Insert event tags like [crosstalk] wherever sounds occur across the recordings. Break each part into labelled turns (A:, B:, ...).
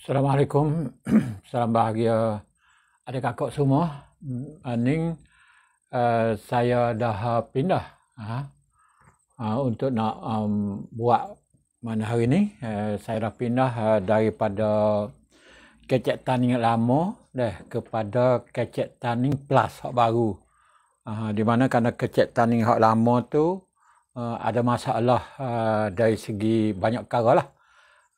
A: Assalamualaikum, [clears throat] salam bahagia adik kakak semua. Aning, uh, eh, saya dah pindah uh, untuk nak um, buat mana hari ini. Uh, eh, saya dah pindah uh, daripada kecek taning lama deh kepada kecek taning plus hak baru. Uh, di mana karena kecek taning hak lama tu uh, ada masalah uh, dari segi banyak kara lah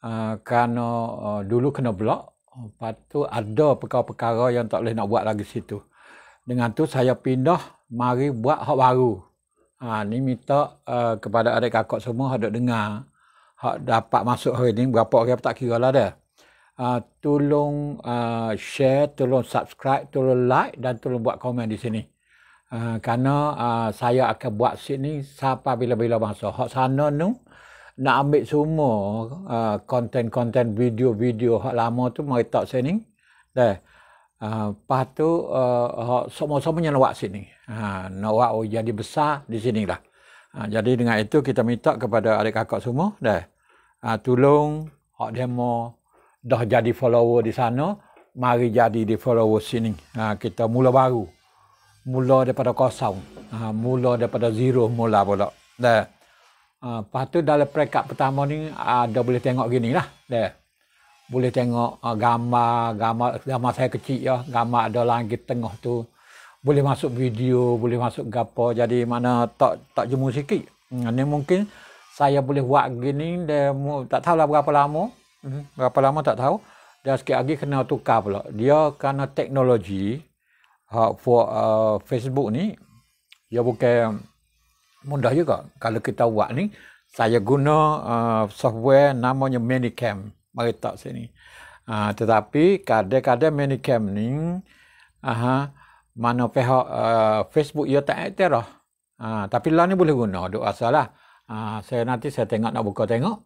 A: uh, kerana uh, dulu kena blok lepas tu ada perkara-perkara yang tak boleh nak buat lagi situ dengan tu saya pindah mari buat hak baru ha, ni minta uh, kepada adik kakak semua hak duk dengar hak dapat masuk hari ni berapa orang tak kira lah dia uh, tolong uh, share tolong subscribe tolong like dan tolong buat komen di sini Uh, kerana uh, saya akan buat sini sampai bila-bila masa. Hak sana ni, nak ambil semua ah, konten-konten uh, video-video hak lama tu mari tak sini. Dah. Ah lepas tu uh, semua-semuanya nak sini. Ha nak buat oh, jadi besar di sini lah. Ha, jadi dengan itu kita minta kepada adik kakak semua dah. Ha, tolong hak demo dah jadi follower di sana mari jadi di follower sini. Ha, kita mula baru. Mula daripada kosong. Ha, mula daripada zero mula pula. Dah. Ah, lepas tu dalam peringkat pertama ni ada boleh tengok gini lah. Dia. Boleh tengok uh, gambar, gambar, gambar saya kecil ya. Gambar ada langit tengah tu. Boleh masuk video, boleh masuk gapo. Jadi mana tak tak jemu sikit. Hmm, ni mungkin saya boleh buat gini. Dia, tak tahulah berapa lama. Hmm, berapa lama tak tahu. Dan sikit lagi kena tukar pula. Dia kerana teknologi uh, for uh, Facebook ni. Dia bukan mudah juga kalau kita buat ni saya guna uh, software namanya Manicam mari tak sini uh, tetapi kadang-kadang Manicam ni uh, mana pihak uh, Facebook ia ya, tak aktif lah. Uh, tapi lah ni boleh guna duk asal lah uh, saya nanti saya tengok nak buka tengok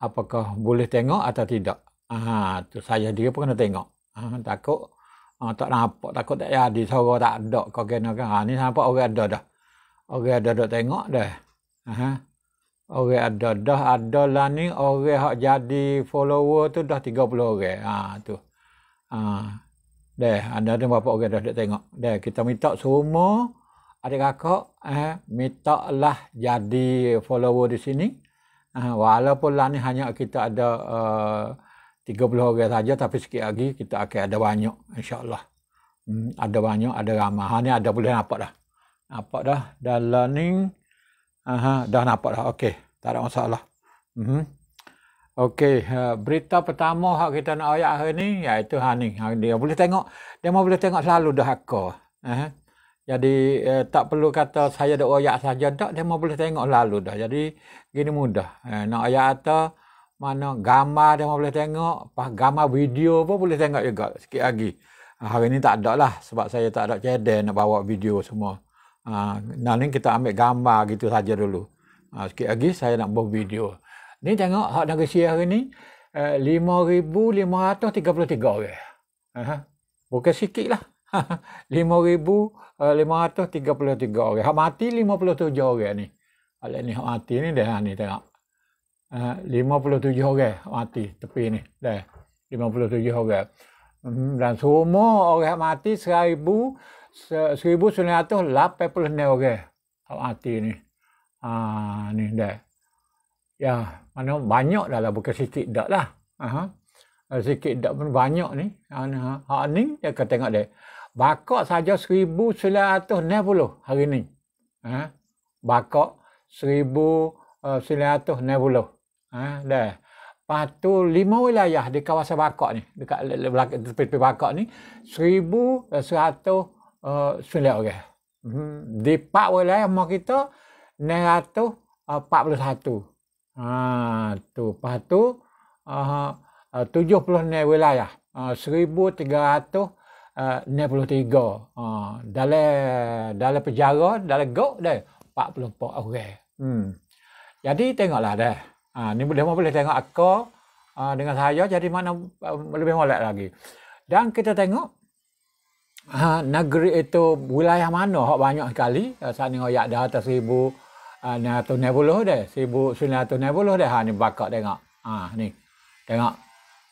A: apakah boleh tengok atau tidak uh, tu saya dia pun kena tengok uh, takut uh, tak nampak takut tak jadi suara tak ada kau kena kan ha, ni nampak orang ada dah orang ada dok tengok dah. Aha. Orang ada dah ada lah ni orang hak jadi follower tu dah 30 orang. Ha tu. Ha. Dah ada ada berapa orang dah dok tengok. Dah kita minta semua adik kakak eh minta lah jadi follower di sini. Ha. walaupun lah ni hanya kita ada eh, uh, 30 orang saja tapi sikit lagi kita akan ada banyak insyaallah. Hmm, ada banyak ada ramah. Ha ni ada boleh nampak dah. Nampak dah dalam learning, Aha, dah nampak dah. Okey, tak ada masalah. Mhm. uh Okey, uh, berita pertama hak kita nak ayat hari ni iaitu ha ni. Ha, dia boleh tengok, dia mau boleh tengok selalu dah aku. Eh. Jadi uh, tak perlu kata saya ada ayat saja dak, dia mau boleh tengok lalu dah. Jadi gini mudah. Eh, nak ayat atau mana gambar dia mau boleh tengok, pas gambar video pun boleh tengok juga sikit lagi. Hari ni tak ada lah sebab saya tak ada cadang nak bawa video semua. Ha, nah ni kita ambil gambar gitu saja dulu. Ha, sikit lagi saya nak buat video. Ni tengok hak negeri Sia hari ni eh, uh, 5533 orang. Ha, bukan sikit lah. 5533 [laughs] eh, orang. Hak mati 57 orang ni. Hak ni hak mati ni dah ni tengok. Eh, uh, 57 orang mati tepi ni. Dah. 57 orang. Hmm, dan semua orang mati 1989 orang mati ni. Ha ni dah. Ya, mana banyak dah lah bukan sikit dak lah. Aha. Sikit dak pun banyak ni. Ha ni dia ya, kata tengok dia. Bakok saja 1990 hari ni. Ha. Bakok 1990. Eh, ha dah. Patu lima wilayah di kawasan Bakok ni, dekat belakang tepi Bakok ni, 1100 sembilan orang. Hmm. Di Pak Wilayah Mak kita, 941. Eh, ha, tu. Lepas tu, eh, eh, uh, 70 wilayah. Uh, 1,363. Uh, dalam dalam penjara, dalam gok dia, 44 orang. Hmm. Jadi tengoklah dah. Ha, ni boleh boleh tengok aku uh, dengan saya jadi mana uh, lebih molek lagi. Dan kita tengok Ha, negeri itu wilayah mana hak banyak sekali saat ni ayat dah atas 1000 uh, 1990 deh 1990 deh ha ni bakak tengok ha ni tengok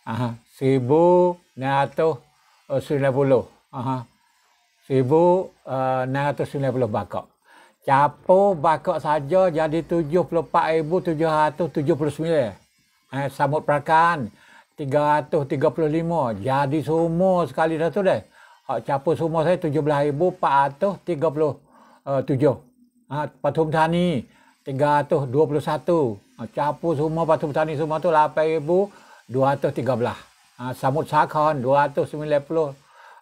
A: aha 1990 aha 1990 uh, bakak capo bakak saja jadi 74779 eh samut perakan 335 jadi semua sekali dah tu deh uh, ah, capur semua saya 17,437. Uh, patum Tani 321. Uh, capur semua patum Tani semua tu 8,213. Uh, Samut Sakon 290.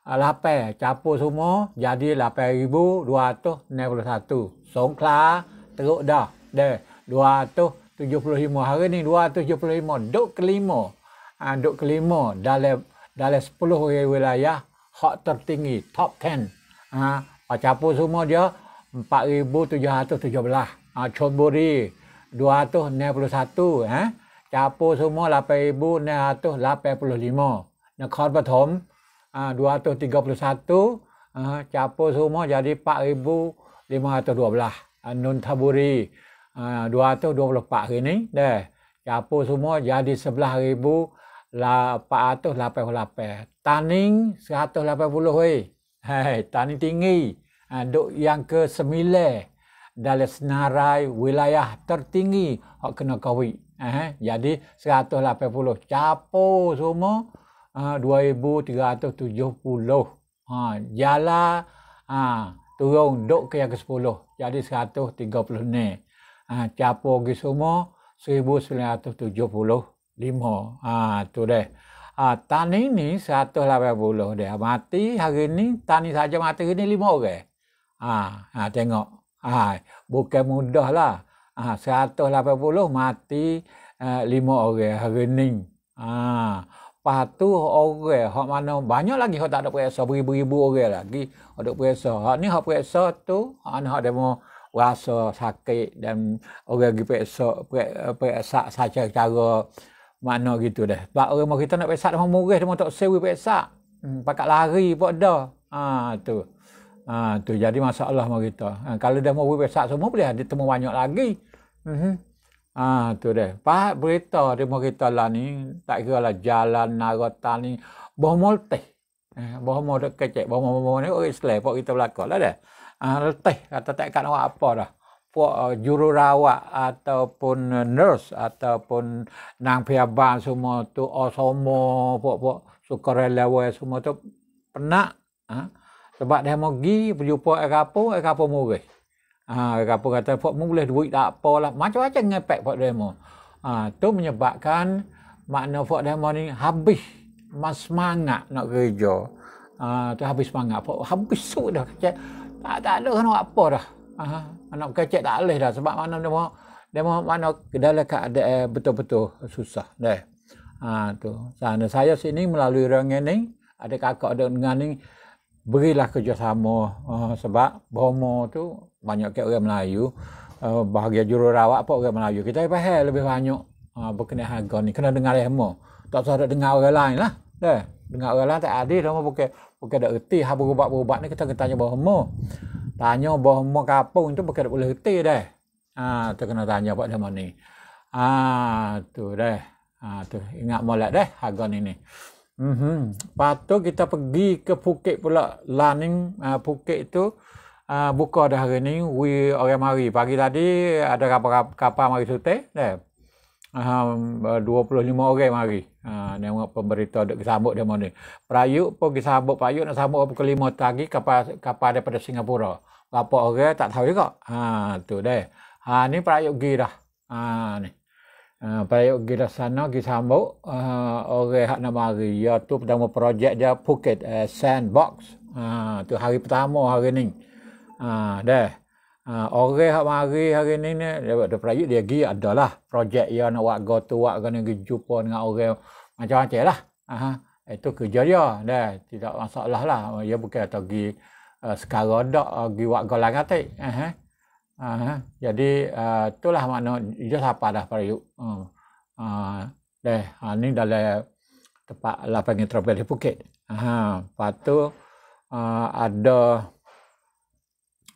A: Lapai, capur semua jadi 8,291. songkla teruk dah. Dah, 275. Hari ni 275. Duk kelima. Ha, ah, dok kelima dalam dalam 10 wilayah hak tertinggi top 10 ha, pacapu semua dia 4717 ha, Chonburi 291 ha, capu semua 8885 Nekor Pertom ha, 231 ha, capu semua jadi 4512 ha, Nuntaburi ha, 224 ini deh capu semua jadi 11000 488. Taning 180 weh. Hei, taning tinggi. Ha, duk yang ke semile, dalam senarai wilayah tertinggi hok kena kawi. Ha, eh, jadi 180 capo semua ha, uh, 2370. Ha, jala ha, turun duk ke yang ke 10. Jadi 130 ni. Ha, capo ke semua 1970. Lima, Ha tu deh. Ha tani ni puluh, deh. Mati hari ni tani saja mati hari ni 5 orang. Ha ha tengok. Ha bukan mudahlah. Ha puluh mati uh, eh, 5 orang hari ni. Ha patu orang hak mana banyak lagi hak tak ada periksa beribu ibu orang lagi ada periksa. Hak ni hak periksa tu anak hak demo rasa sakit dan orang pergi periksa periksa secara mana gitu dah. Pak orang mau kita nak pesak dah murah dah tak sewi pesak. Hmm, pakat lari pun dah. Ha tu. Ha tu jadi masalah mau kita. Ha, kalau dah mau pesak semua boleh ada temu banyak lagi. Mhm. Uh-huh. Ha tu dah. Pak berita di mau kita lah ni tak kira lah jalan narota ni bah molte, Eh, bah mau dekat cek, bah mau mau ni orang Islam pak kita belakang lah dah. Ha teh kata tak kan apa dah. Uh, jururawat ataupun uh, nurse ataupun nang pejabat semua tu osomo oh, pok-pok sukarelawan semua tu penak ha? sebab dia mau pergi berjumpa agapo agapo murih ha agapo kata pok mu boleh duit tak apalah macam-macam ngepek pok demo ha tu menyebabkan makna pok demo ni habis mas semangat nak kerja ha tu habis semangat pok habis sudah tak tak ada kena apa dah Aha, anak kecil tak boleh dah sebab mana dia mau dia mau mana dalam keadaan betul-betul susah deh. Ha tu. Sana saya sini melalui orang ini ada kakak ada dengan ini berilah kerjasama uh, sebab bomo tu banyak ke orang Melayu uh, bahagia jururawat apa orang Melayu kita faham lebih banyak uh, berkenaan harga ni kena dengar lemo tak usah dengar orang lain lah deh. dengar orang lain tak adil lemo bukan bukan dak reti habu ubat-ubat ni kita kena tanya bomo tanya bah mo kapung tu bukan boleh hati deh. Ah ha, tu kena tanya pak dia ni. Ah ha, tu deh. Ah ha, tu ingat molek deh harga ni ni. Mhm. Mm Patu kita pergi ke Phuket pula Laning uh, Phuket tu uh, buka dah hari ni we orang mari. Pagi tadi ada kapal kapal mari sute dah. Eh, uh, 25 orang mari. Ha uh, dia nak pemberita dok disambut dia mana. Perayuk pun disambut perayuk nak sambut pukul 5 pagi kapal kapal daripada Singapura. Berapa orang tak tahu juga. Ha tu deh. Ha ni perayuk gi dah. Ha ni. Ha uh, perayuk gi dah sana gi sambut uh, ha, orang hak nak mari. Ya tu pertama projek dia Phuket uh, sandbox. Ha tu hari pertama hari ni. Ha deh. Ha, orang hak mari hari ni ni dapat dia perayut dia gi adalah projek yang nak buat go tu buat kena pergi jumpa dengan orang macam-macam lah. Aha. Itu kerja dia. Dah. Tidak masalah lah. Dia bukan atau pergi uh, eh, sekarang tak eh, pergi buat go langatik. Aha. Aha. Jadi uh, itulah makna dia siapa dah perayut. Uh. Hmm. Uh, deh, ha, dalam ha, tempat lapangan tropel di Phuket. Aha. Lepas tu uh, ada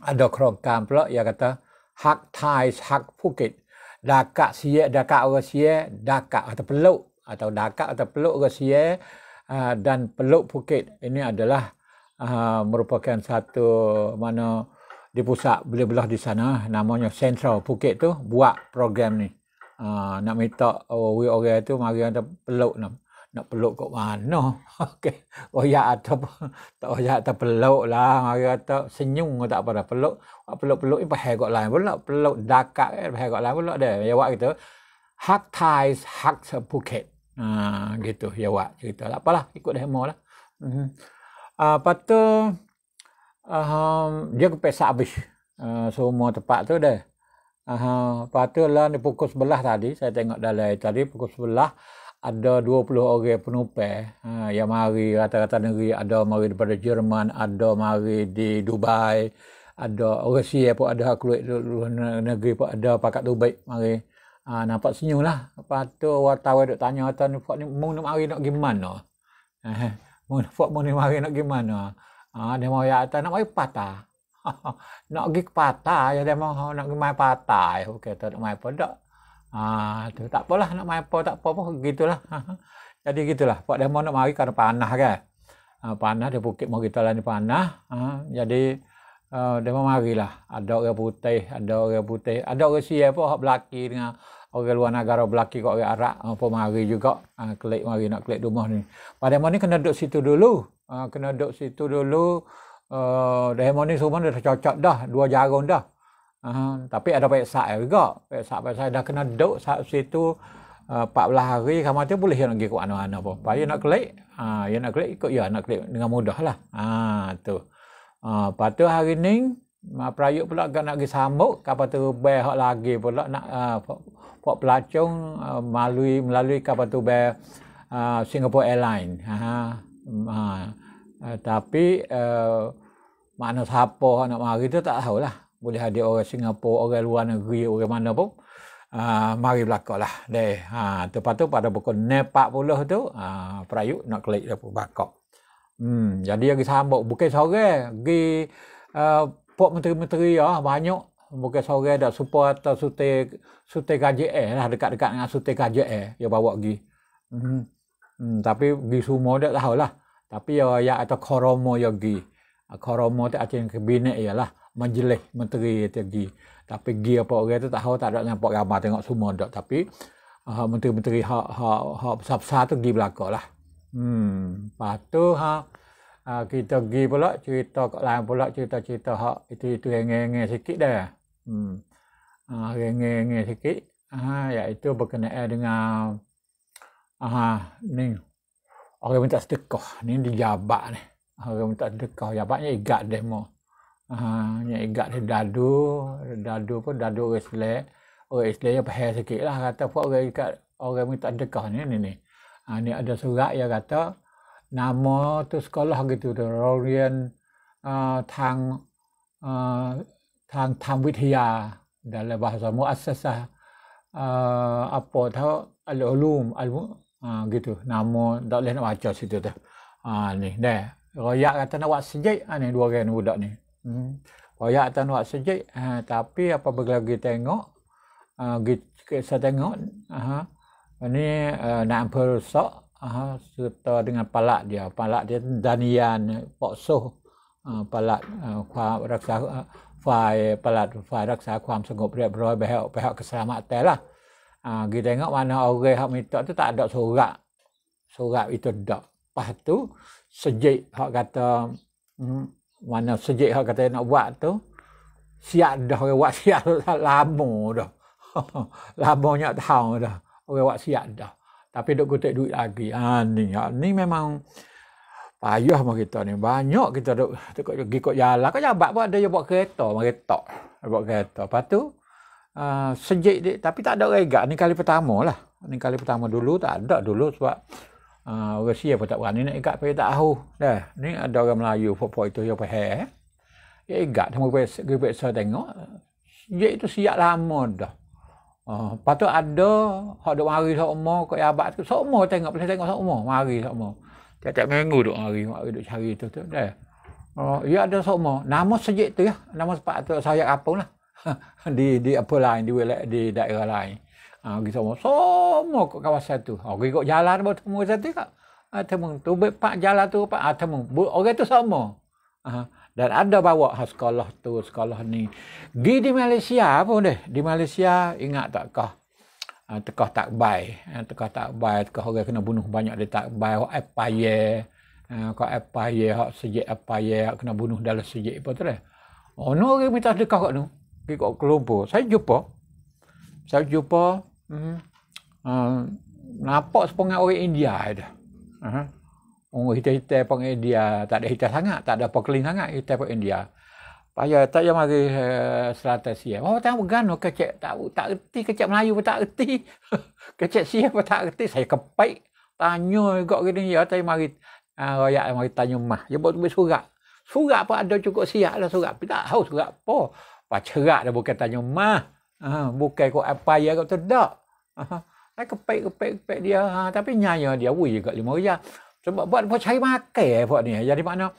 A: ada kerongkan pula yang kata hak Thai, hak Phuket. Daka dakak daka Rusia, dakak atau peluk atau dakak atau peluk Rusia uh, dan peluk Phuket ini adalah uh, merupakan satu mana di pusat boleh belah di sana namanya Central Phuket tu buat program ni. Uh, nak minta orang-orang tu mari ada peluk nama nak peluk kat mana [laughs] okey royak atau tak royak atau peluk lah hari kata senyum ke tak pernah peluk peluk-peluk ni pahal kat lain pula peluk dakak eh pahal kat lain pula dia dia ya, buat kita hug ties hug the ha gitu dia ya, buat cerita tak lah. apalah ikut demo lah hmm ah patu um, dia ke pesak habis ah, semua tempat tu dah Aha, uh, patutlah ni pukul sebelah tadi saya tengok dalam tadi pukul sebelah ada 20 orang penumpang ha, yang mari rata-rata negeri ada mari daripada Jerman ada mari di Dubai ada orang Rusia pun ada keluar dari negeri pun ada pakat Dubai mari ha, nampak senyum lah lepas wartawan duk tanya kata ni pak ni mau nak mari nak gimana? mana eh, mau nak pak mau mari nak gimana? mana ha, dia mau ya kata nak mari patah [laughs] nak gig patah ya dia mau nak pergi main patah ya okay, tak nak main pun Ha, tu tak apalah nak main apa tak apa pun gitulah. Ha, ha. jadi gitulah. Pak demo nak mari kerana panah kan. Ha, panah dia bukit mari talan ni panah. Ha, jadi uh, ha, demo marilah. Ada orang putih, ada orang putih, ada orang si apa hak belaki dengan orang luar negara belaki kok orang Arab apa ha, mari juga. Ha, klik mari nak klik rumah ni. Pak demo ni kena duduk situ dulu. Ha, kena duduk situ dulu. Uh, demo ni semua dah cocok dah, dua jarum dah tapi ada peksa juga. Peksa peksa dah kena duduk saat situ uh, eh, 14 hari kamu tu boleh nak pergi ke mana-mana pun. Pak nak klik, ha ya nak klik ikut ya nak klik dengan mudahlah. Ha tu. Ha patu hari ni Ma prayuk pula kan nak pergi sambut kapal terbay hak lagi pula nak ha, pok pelacung ha, melalui melalui kapal tu uh, Singapore Airline. Ha, ha. tapi eh, mana siapa nak mari tu tak tahulah boleh ada orang Singapura, orang luar negeri, orang mana pun. Uh, mari berlakon lah. Deh. Ha, ah, lepas tu pada pukul 40 tu, uh, ah, perayuk nak klik dia pun berlakon. Hmm, jadi yang sama. Bukan sore. Pergi uh, Puan Menteri-Menteri ya, banyak. Bukan sore ada support atau sute, sute KJR eh, lah. Dekat-dekat dengan sute KJR. Eh, dia bawa pergi. Hmm. Hmm, tapi pergi semua dia tahulah. Tapi ya, ya atau koromo ya pergi. Koromo tu acara kabinet ya lah majlis menteri dia pergi. Tapi pergi apa orang tu tak tahu tak ada nampak ramai tengok semua dok tapi uh, menteri-menteri hak hak hak besar-besar tu pergi belakalah. Hmm, lepas ha, ha kita pergi pula cerita kat lain pula cerita-cerita hak itu itu rengeng-rengeng sikit dah. Hmm. Ah ha, uh, rengeng sikit. ha uh, iaitu berkenaan dengan ha ni orang minta sedekah ni dijabat ni. Orang minta sedekah jabatnya igat demo ah, ni ingat dia dadu, dadu pun dadu orang selek. Orang selek yang pahal sikit lah. Kata pun orang ikat, orang minta dekah ni, ni, ni. Ha, ni ada surat yang kata, nama tu sekolah gitu tu, Rorian uh, Tang, uh, Tang Tang Wittia, dalam bahasa muasasah, uh, apa tau, Al-Ulum, al uh, gitu. Nama, tak boleh nak baca situ tu. Ha, ni, ni. Royak kata nak buat sejik, ha, ni, dua orang budak ni. Wayak hmm. tanwa sejik ha, tapi apa lagi tengok ha, gitu saya tengok ha, ini uh, nak berusak ha, serta dengan palak dia palak dia danian pokso uh, ha, palak uh, ha, kuah raksa uh, fai palat fai raksa kuam sungguh beri beroy behok behok keselamatan lah ha, gitu tengok mana orang hak minta tu tak ada surat surat itu dah lepas tu sejik hak kata hmm, mana sejak hak kata nak buat tu siap dah orang buat siap [laughs] lama dah [laughs] lamanya tahu dah orang buat siap dah tapi dok kutik duit lagi ha ni ha, ni memang payah mah kita ni banyak kita dok tekok pergi kok jalan kok jabat pun ada yang buat kereta mari tok buat kereta lepas tu uh, sejik dia, tapi tak ada regak ni kali pertama lah ni kali pertama dulu tak ada dulu sebab Ah, orang Rusia pun tak berani nak ikat pergi tak tahu. Dah, ni ada orang Melayu pokok itu yang pahal eh. Ya ikat sama gue saya tengok. Ya itu siap lama dah. Ah, uh, patu ada hak dok mari sok mo kok ya abak tu sok mo tengok boleh tengok sama mo mari sok mo. Tiap-tiap minggu dok mari mari dok cari tu tu dah. Oh, ya ada sama, Nama sejak tu ya, nama sepak tu saya apa lah. [laughs] di di apa lain di di daerah lain. Ha, kita semua. Semua kawasan tu. Ha, pergi jalan pun semua satu kak. Ha, temu. Tu pak jalan tu pak. Ha, temu. Orang tu sama. Ha, dan ada bawa ha, sekolah tu, sekolah ni. Di di Malaysia pun deh. Di Malaysia ingat tak kah? Ha, tekah tak bay. Ha, tekah tak bay. Tekah orang kena bunuh banyak dia tak bay. Oh, apa ye? Ha, kau apa ye? Hak sejik apa ye? Hak kena bunuh dalam sejak apa tu deh. Oh, ni no, orang minta sedekah kat ni. Pergi kat Kelompok. Saya jumpa. Saya jumpa Hmm. Uh, nampak sepengat orang India dia. Uh-huh. Orang kita-kita pun India. Tak ada kita sangat. Tak ada pokling sangat. Kita pun India. Paya tak payah mari uh, selatan siap. Oh, tengok bergano oh, kecek. tahu tak erti kecek Melayu pun tak erti. [laughs] kecek siap pun tak erti. Saya kepaik. Tanya juga ke Ya, tapi mari uh, ah, rakyat mari tanya mah. Dia buat tulis surat. Surat pun ada cukup siap lah surat. Tapi tak tahu surat apa. Pak cerak dia bukan tanya mah. Uh, bukan kau apa ya kau tak. Saya kepek-kepek-kepek dia. Ha, tapi nyaya dia wui kat lima rial. Sebab buat buat cari makan eh, buat ni. Ya. Jadi makna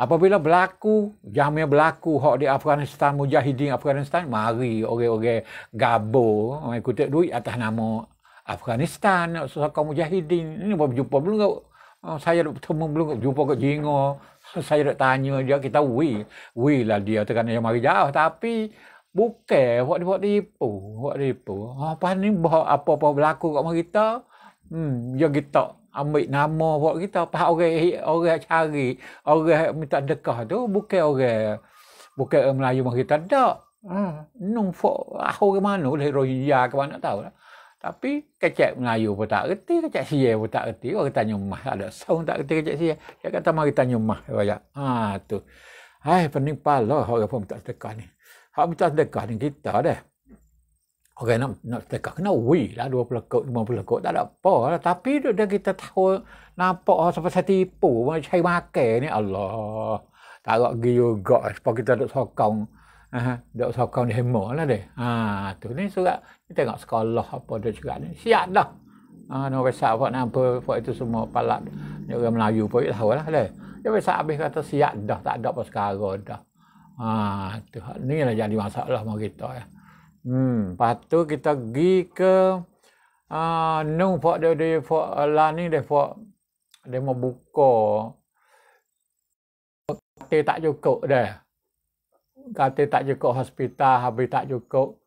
A: apabila berlaku, jamnya berlaku hak di Afghanistan, Mujahidin Afghanistan, mari orang-orang gabo, orang duit atas nama Afghanistan, sokong Mujahidin. Ini baru jumpa belum kau. Ha, saya dah bertemu belum Jumpa ke Jingo. Saya dah tanya dia, kita wui. Wui lah dia terkena yang mari jauh. Tapi Bukan buat dia buat tipu, buat tipu. Apa ni apa-apa berlaku kat mari kita? Hmm, dia kita ambil nama buat kita apa orang orang cari, orang minta dekah tu bukan orang bukan orang Melayu mari kita dak. Hmm, ha, nung fo ah, orang mana leh roya ke mana tahu lah. Tapi kecek Melayu pun tak reti, kecek Sia pun tak reti. Orang tanya mah ada sound tak reti kecek Sia. Dia kata mari tanya mah. Ha tu. Hai pening pala orang pun tak sedekah ni. Hak minta sedekah ni kita dah. Orang nak, nak sedekah kena we lah 20 lekuk, 50 lekuk. Tak ada apa lah. Tapi dia, dia kita tahu nampak lah sampai saya tipu. Saya makan ni Allah. Tak ada pergi juga. Lah sebab kita duduk sokong. Uh, duduk sokong di hemok lah Ha, tu ni surat. Kita tengok sekolah apa dia cakap ni. Siap dah. Ha, nak besar apa nak apa. itu semua palat. Orang Melayu pun tahu lah dia. Dia besar habis kata siap dah. Tak ada apa sekarang dah. Ha, tu, ni lah jadi masalah bagi kita ya. Hmm, lepas kita gi ke uh, Nung Fok dia, dia Fok uh, lah ni dia Fok dia mau buka kata tak cukup dah. Kata tak cukup hospital habis tak cukup.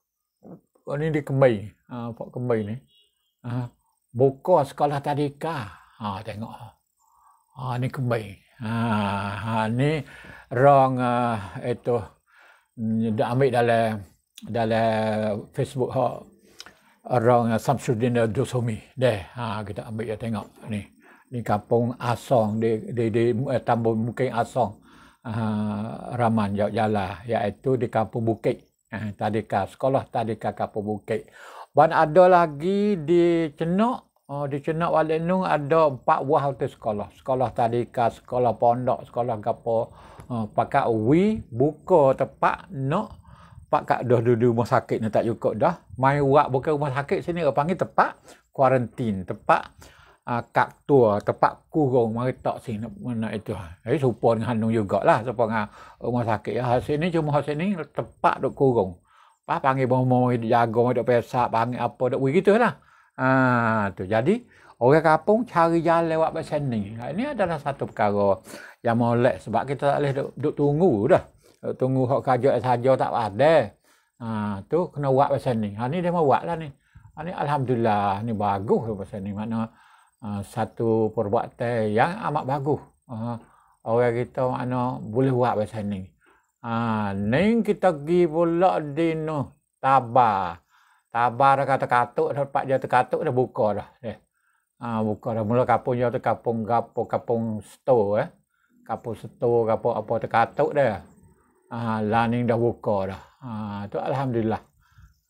A: Oh, ni di Kemai. Ha, uh, Fok Kemai ni. Ha, uh, buka sekolah tadika. Ha, tengok. Ha, ni Kemai. Ha, ha, ni orang uh, eh, itu mm, dah ambil dalam dalam Facebook ha orang uh, Samsudin Dosomi deh ha kita ambil ya tengok ni ni kampung Asong di di, di eh, tambun Bukit Asong uh, Raman jauh jalan iaitu di kampung Bukit tadi eh, tadika sekolah tadika kampung Bukit ban ada lagi di Cenok Oh, di Cenak Walid ni ada empat buah atas sekolah. Sekolah tadika, sekolah pondok, sekolah gapo. Oh, pakak wi buka tempat nak pakak dah di rumah sakit ni tak cukup dah. Mai wak buka rumah sakit sini orang panggil tempat kuarantin, tempat uh, tua tempat kurung mari tak sini mana itu. Eh supo dengan hanung lah supo dengan rumah sakit ya. sini cuma hal sini tempat dok kurung. Pak panggil bomo jaga mari dok pesak, panggil apa dok begitulah. Ha, tu jadi orang kampung cari jalan lewat pasal ni. ini adalah satu perkara yang molek sebab kita tak boleh duk, duk tunggu dah. Duk tunggu hok kajo saja tak ada. Ha, tu kena buat pasal ni. Ha ni dia mau buatlah ni. Ha, ni alhamdulillah ni bagus pasal lah ni. Makna uh, satu perbuatan yang amat bagus. Uh, orang kita makna boleh buat pasal ni. Ha, ni kita pergi pula di no, Tabah. Tabar dah kata katuk, tempat jatuh katuk dah buka dah. Eh. Ha, buka dah. Mula kapung tu kapung gapo, kapung sto, eh. Kapung sto kapo apa terkatuk dah. Ah, ha, laning dah buka dah. Ha, tu Alhamdulillah.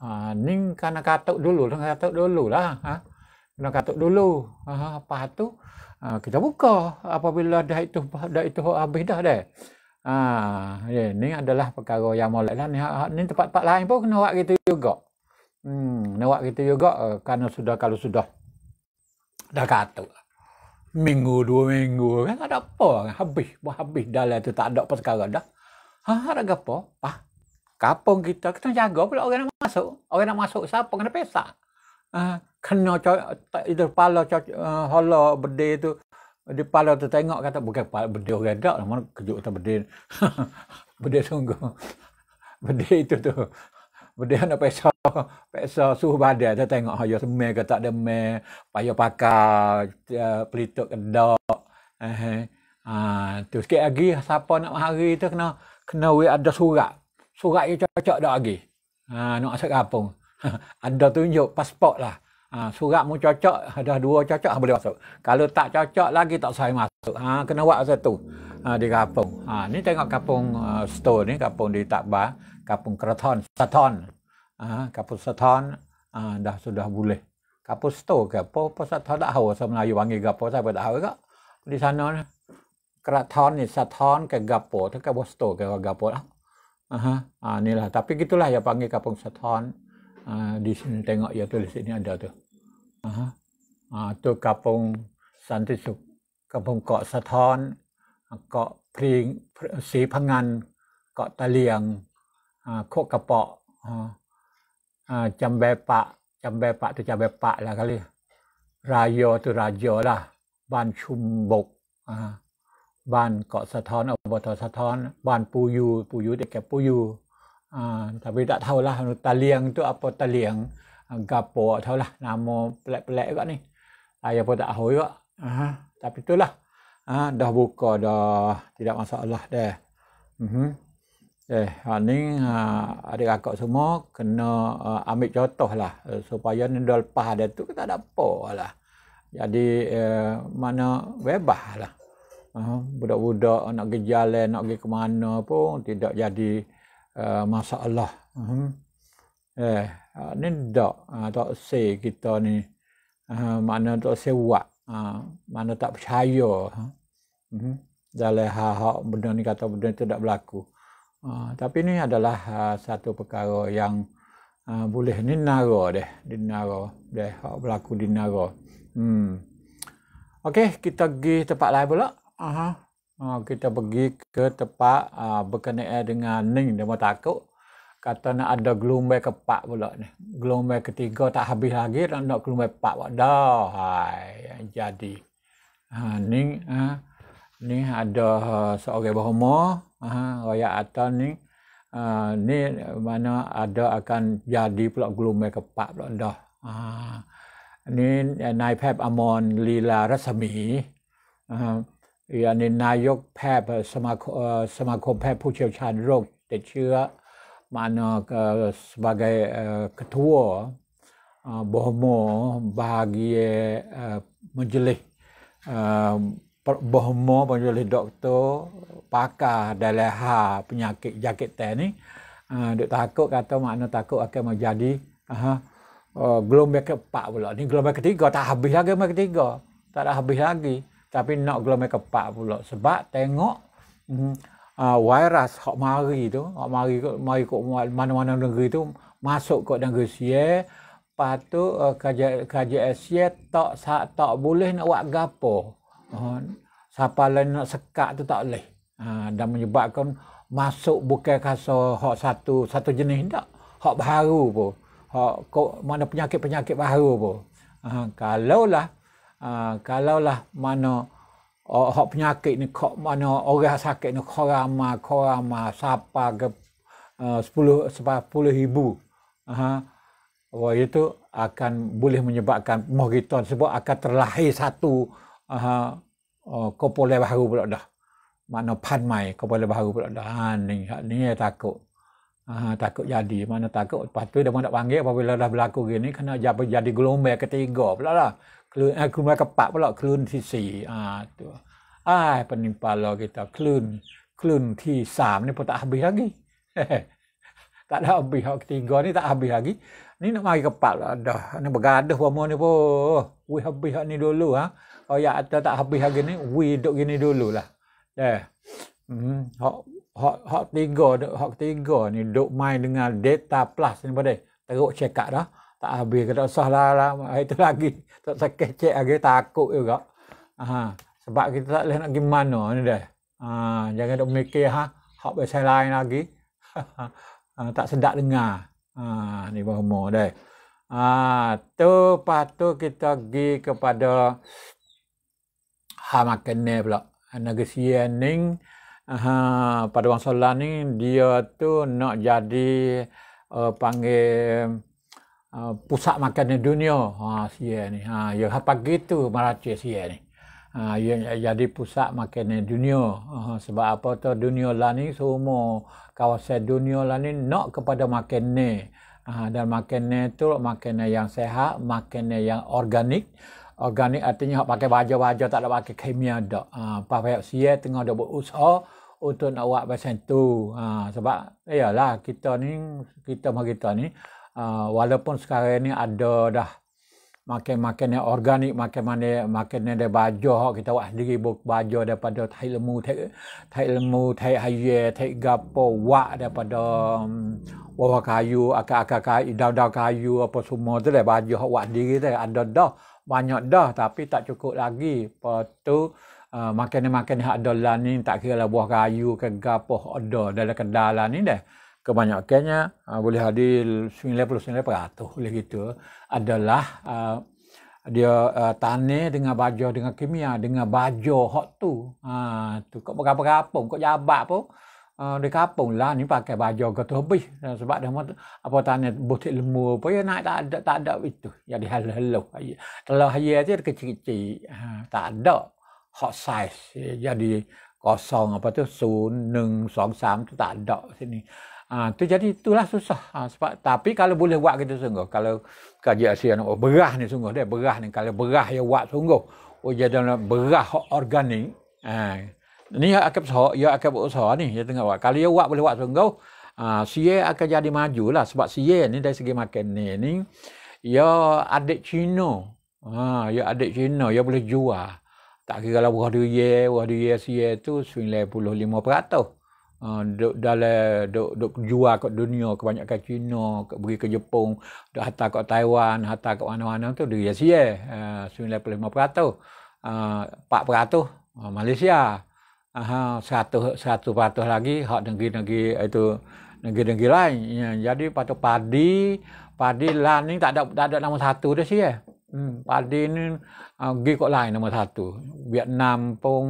A: Ha, ning kena katuk dulu, kena katuk dulu lah. Ha? Kena katuk dulu. Ha, apa tu? Ha, kita buka apabila dah itu dah itu habis dah dah. Ha, ya, ini adalah perkara yang mulai lah. ni ini ha, ha, tempat-tempat lain pun kena buat gitu juga. Hmm, nawak kita juga uh, eh, karena sudah kalau sudah dah kata lah. minggu dua minggu kan ada apa kan? habis buah habis dalam itu tak ada apa sekarang dah. Ha, ha ada apa? Pa. Ah, Kapung kita kita jaga pula orang nak masuk. Orang nak masuk siapa kena pesa. Ha uh, kena itu kepala co- uh, eh, hala bedi tu di kepala tu tengok kata bukan kepala bedi orang dak lah mana kejuk tu bedi. [laughs] bedi sungguh. bedi itu tu dia nak peksa peksa suhu badan dia tengok ayo semai ke tak demai payo pakar pelituk ke dak eh uh, tu sikit lagi siapa nak hari tu kena kena we ada surat surat yang cocok dak lagi ha uh, nak asak kampung [laughs] ada tunjuk pasport lah ha, surat mu cocok ada dua cocok ha, boleh masuk kalau tak cocok lagi tak saya masuk ha, kena buat satu ha, di kampung ha, ni tengok kampung uh, store ni kampung di Takbar kapung keraton saton ah kapung saton ah dah sudah boleh kapung sto ke apa apa sat tak tahu sama Melayu panggil gapo saya tak tahu gak di sana keraton ni saton ke gapo tu ke sto ke gapo lah ah inilah tapi gitulah ya panggil kapung saton ah di sini tengok ya tulis sini ada tu aha ah tu kapung santi suk kapung kok saton kok pring si pengan, pangan Taliang kok uh, kepok uh, cambai pak cambai pak tu cambai pak lah kali raya tu raja lah ban cumbok uh, ban kok satan atau botol satan ban puyu puyu dekat puyu uh, tapi tak tahulah taliang tu apa taliang gapo tau lah nama pelak-pelak kat ni saya pun tak tahu juga uh, tapi itulah uh, dah buka dah tidak masalah dah uh-huh. Mm-hmm. Eh, ha, ni uh, adik kakak semua kena uh, ambil contoh lah eh, supaya ni dah lepas ada tu kita ada apa lah. Jadi uh, mana bebas lah. Uh, budak-budak nak pergi jalan, nak pergi ke mana pun tidak jadi uh, masalah. Uh, eh, uh, ni tak, uh, tak say kita ni. Uh, mana tak sewak, uh, mana tak percaya. Uh, uh, dalam hal-hal benda ni kata benda ni tidak berlaku. Ha, tapi ini adalah ha, satu perkara yang ha, boleh ni naro deh, di naro deh, hak berlaku di naro. Hmm. Okey, kita pergi tempat lain pula. Aha. Ha, kita pergi ke tempat ha, berkenaan dengan ning demo takut. Kata nak ada gelombang ke empat pula ni. Gelombang ketiga tak habis lagi nak nak gelombang empat pula. Dah, hai, jadi. Ha, ning, ha, ni ada uh, seorang bahama Ha, rakyat atas ni ha, ni mana ada akan jadi pula gelombang keempat pula dah. Ha, ni eh, Naib Pep Amon Lila Rasmi. Ha, ah, ya, ia ni Nayok Pep eh, Semakom eh, Semako Pep Puchi Chan Rok Te Chua mana ke, sebagai ketua uh, bohmo bahagia uh, majlis uh, bohmo majlis doktor pakar dalam ha penyakit jaket tan ni uh, takut kata makna takut akan menjadi uh, uh, gelombang keempat pula ni gelombang ketiga tak habis lagi gelombang ketiga tak ada habis lagi tapi nak gelombang keempat pula sebab tengok uh, virus hok mari tu hok mari mari kok mana-mana negeri tu masuk kok negeri sie patu uh, kerja kerja sie tak tak boleh nak buat gapo uh, siapa lain nak sekat tu tak boleh Ha, dan menyebabkan masuk bukan kaso hak satu satu jenis tak hak baru pun hak mana penyakit-penyakit baru pun ha, kalaulah ha, kalaulah mana oh, hak penyakit ni kok mana orang sakit ni korama korama siapa ke ha, sepuluh sepuluh ribu ha, oh, itu akan boleh menyebabkan mohon sebab akan terlahir satu ha, uh, kopole baru pula dah มันเอาพันใหม่ก็ไบริบาลประดาหนึ่ครันี่ตากุตากุยาดีมันตากุปัจจุบันเดี๋ยวมันจะวางเงี้ยพอเวลาเราเลากูเกนี้ขณะยาไปยาดีกลุ่มแมกติกอบแล้วล่ะคลื่นคุณแม่กระปะไปแล้วคลื่นที่สี่อ่าตัวอ่าปนิมปาลอกิตาคลื่นคลื่นที่สามนี่พอตาอบิฮากีิตาดาอบิฮากติกอนี่ตาอบิฮากีินี่นกมายกระปะแล้วดอนี่บกาดเดี๋ยวหัมือนี่พอวิฮับบิฮานี่ดูลูฮะเอาอยากจะตาอบิฮากีินี่วีดกินี่ดูลูล่ะ Eh. Hmm. Hak hak hak tiga hak ketiga ni duk main dengan data plus ni pada. Teruk check up dah. Tak habis kata usah lah, lah. Itu lagi. Tak sakit check lagi. Takut juga. Aha. Sebab kita tak boleh nak pergi mana ni dah. Ha. Jangan duk mikir ha. Hak biasa lain lagi. [laughs] ha. Tak sedap dengar. Ha. Ni berhormat dah. Ha. Tu patut kita pergi kepada Hamakene, makan pula negesia ni uh, pada orang solat ni dia tu nak jadi uh, panggil uh, pusat makan di dunia ha sia ni ha ya apa ha, gitu meraci sia ni ha ya jadi pusat makan di dunia uh, sebab apa tu dunia lah ni semua kawasan dunia lah ni nak kepada makan ni ha, dan makanan tu makanan yang sehat makanan yang organik organik artinya hak pakai baja-baja tak ada pakai kimia dak. Ha ah, pas payak sia tengah dak berusaha untuk nak buat macam tu. Ha sebab iyalah kita ni kita mah kita ni ha, walaupun sekarang ni ada dah makan-makan yang organik, makan-makan yang makan yang ada baju kita buat sendiri buat baju daripada thai lemu, thai, thai lemu, thai haye, thai gapo, wak daripada wawah mm, kayu, akar-akar kayu, daun-daun kayu apa semua tu lah baju buat sendiri tu lah. ada dah banyak dah tapi tak cukup lagi. Pertu uh, makan-makan hak ada ni tak kira lah buah kayu ke gapoh ada dalam kedai ni dah. Kebanyakannya uh, boleh hadir 99% boleh gitu adalah uh, dia uh, tani dengan baja dengan kimia dengan baja hak tu. Ha tu kok berapa-berapa kok jabat pun di kapung lah ni pakai baju ke tobi sebab dia apa tanya butik lemu apa ya naik tak ada tak ada itu jadi di hal hal kalau hari aja kecil kecil tak ada hot size jadi kosong apa tu sun neng song sam tu tak ada sini ha, tu jadi itulah susah ha, sebab tapi kalau boleh buat kita sungguh kalau kaji asia nak oh, berah ni sungguh dia berah ni kalau berah ya buat sungguh oh jadi berah organik eh, ni akan besar, ia akan berusaha ni, dia tengah buat. Kalau dia buat boleh buat sungguh, uh, ah, si ye akan jadi maju Sebab si ni dari segi makan ni, ni ia adik Cina. Ha, ia adik Cina, ya boleh jual. Tak kira lah buah dia, buah dia si ye tu 95%. Uh, ha, duk, dalam, duk, duk jual kat dunia kebanyakan Cina, kat, beri ke Jepun, duk hantar kat Taiwan, hantar kat mana-mana tu, dia si ye. Uh, 95%. Uh, 4% uh, Malaysia. Aha, satu satu patuh lagi hak negeri-negeri itu negeri-negeri lain. Ya, jadi patuh padi, padi lan ini tak ada tak ada nama satu dia sih ya. Hmm, padi ini ah, pergi uh, kok lain nombor satu. Vietnam pun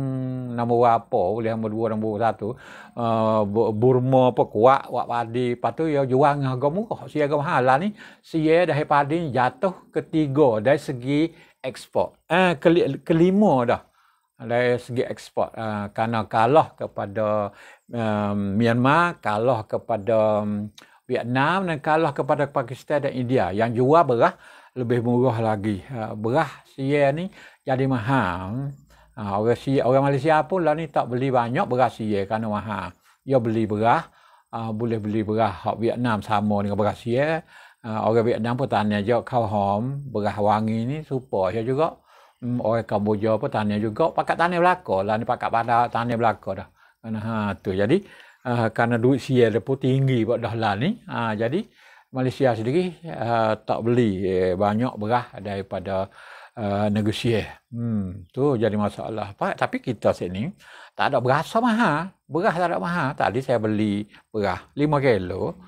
A: nama apa, boleh nombor dua, nama satu. Uh, Burma apa, kuat, kuat padi. Lepas tu, ya jual dengan harga murah. Si harga mahal ni. Si dari padi jatuh ketiga dari segi ekspor. Eh, kelima dah dari segi ekspor uh, kerana kalah kepada um, Myanmar, kalah kepada um, Vietnam dan kalah kepada Pakistan dan India yang jual berah lebih murah lagi. Uh, ah, beras sia ni jadi mahal. Uh, orang sia, orang Malaysia pun lah ni tak beli banyak berah sia kerana mahal. Dia beli berah uh, boleh beli berah hak Vietnam sama dengan berah sia. Uh, orang Vietnam pun tanya je kau hom beras wangi ni supaya juga. Mm, orang Kamboja pun tanya juga oh, pakat tanya belaka lah ni pakat pada tanya belaka dah kan ha tu jadi uh, kerana duit sial dia tinggi buat dah lah ni ha jadi Malaysia sendiri uh, tak beli eh, banyak beras daripada uh, ha, negosia. Hmm, tu jadi masalah. Pak, tapi kita sini tak ada beras so mahal. Beras tak ada mahal. Tadi saya beli beras 5 kilo.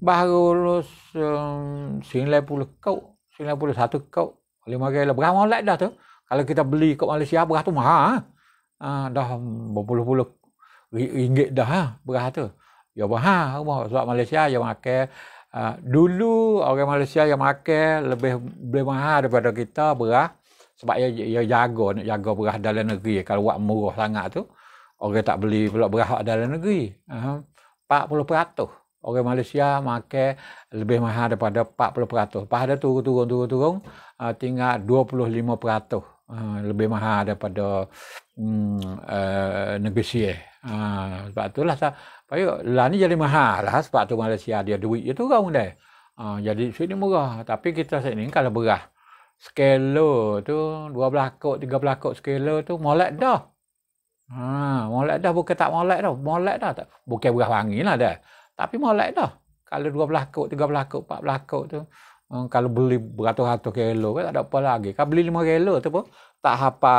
A: Baru lulus um, 90 kau. 91 kau. 5 kilo. Beras mahal dah tu. Kalau kita beli ke Malaysia beras tu mahal. Ha? Uh, dah berpuluh-puluh ringgit dah ha? beras tu. Ya mahal rumah sebab Malaysia yang makan uh, ah, dulu orang Malaysia yang makan lebih lebih mahal daripada kita beras sebab ia, ia jaga nak jaga beras dalam negeri kalau buat murah sangat tu orang tak beli pula beras dalam negeri uh, 40% orang Malaysia makan lebih mahal daripada 40%. Lepas ada turun-turun-turun-turun uh, tinggal 25% lebih mahal daripada hmm, uh, negeri Syih. Ah, uh, sebab itulah saya payo lah ni jadi mahal lah sebab tu Malaysia dia duit dia turun dah. Uh, jadi ni murah tapi kita sini kalau beras skala tu 12 kok 13 kok skala tu molek dah. Ha, molek dah bukan tak molek dah. Molek dah tak. Bukan beras wangi lah dah. Tapi molek dah. Kalau 12 kok, 13 kok, 14 kok tu. Um, kalau beli beratus-ratus kilo kan tak ada apa lagi. Kalau beli lima kilo tu pun tak apa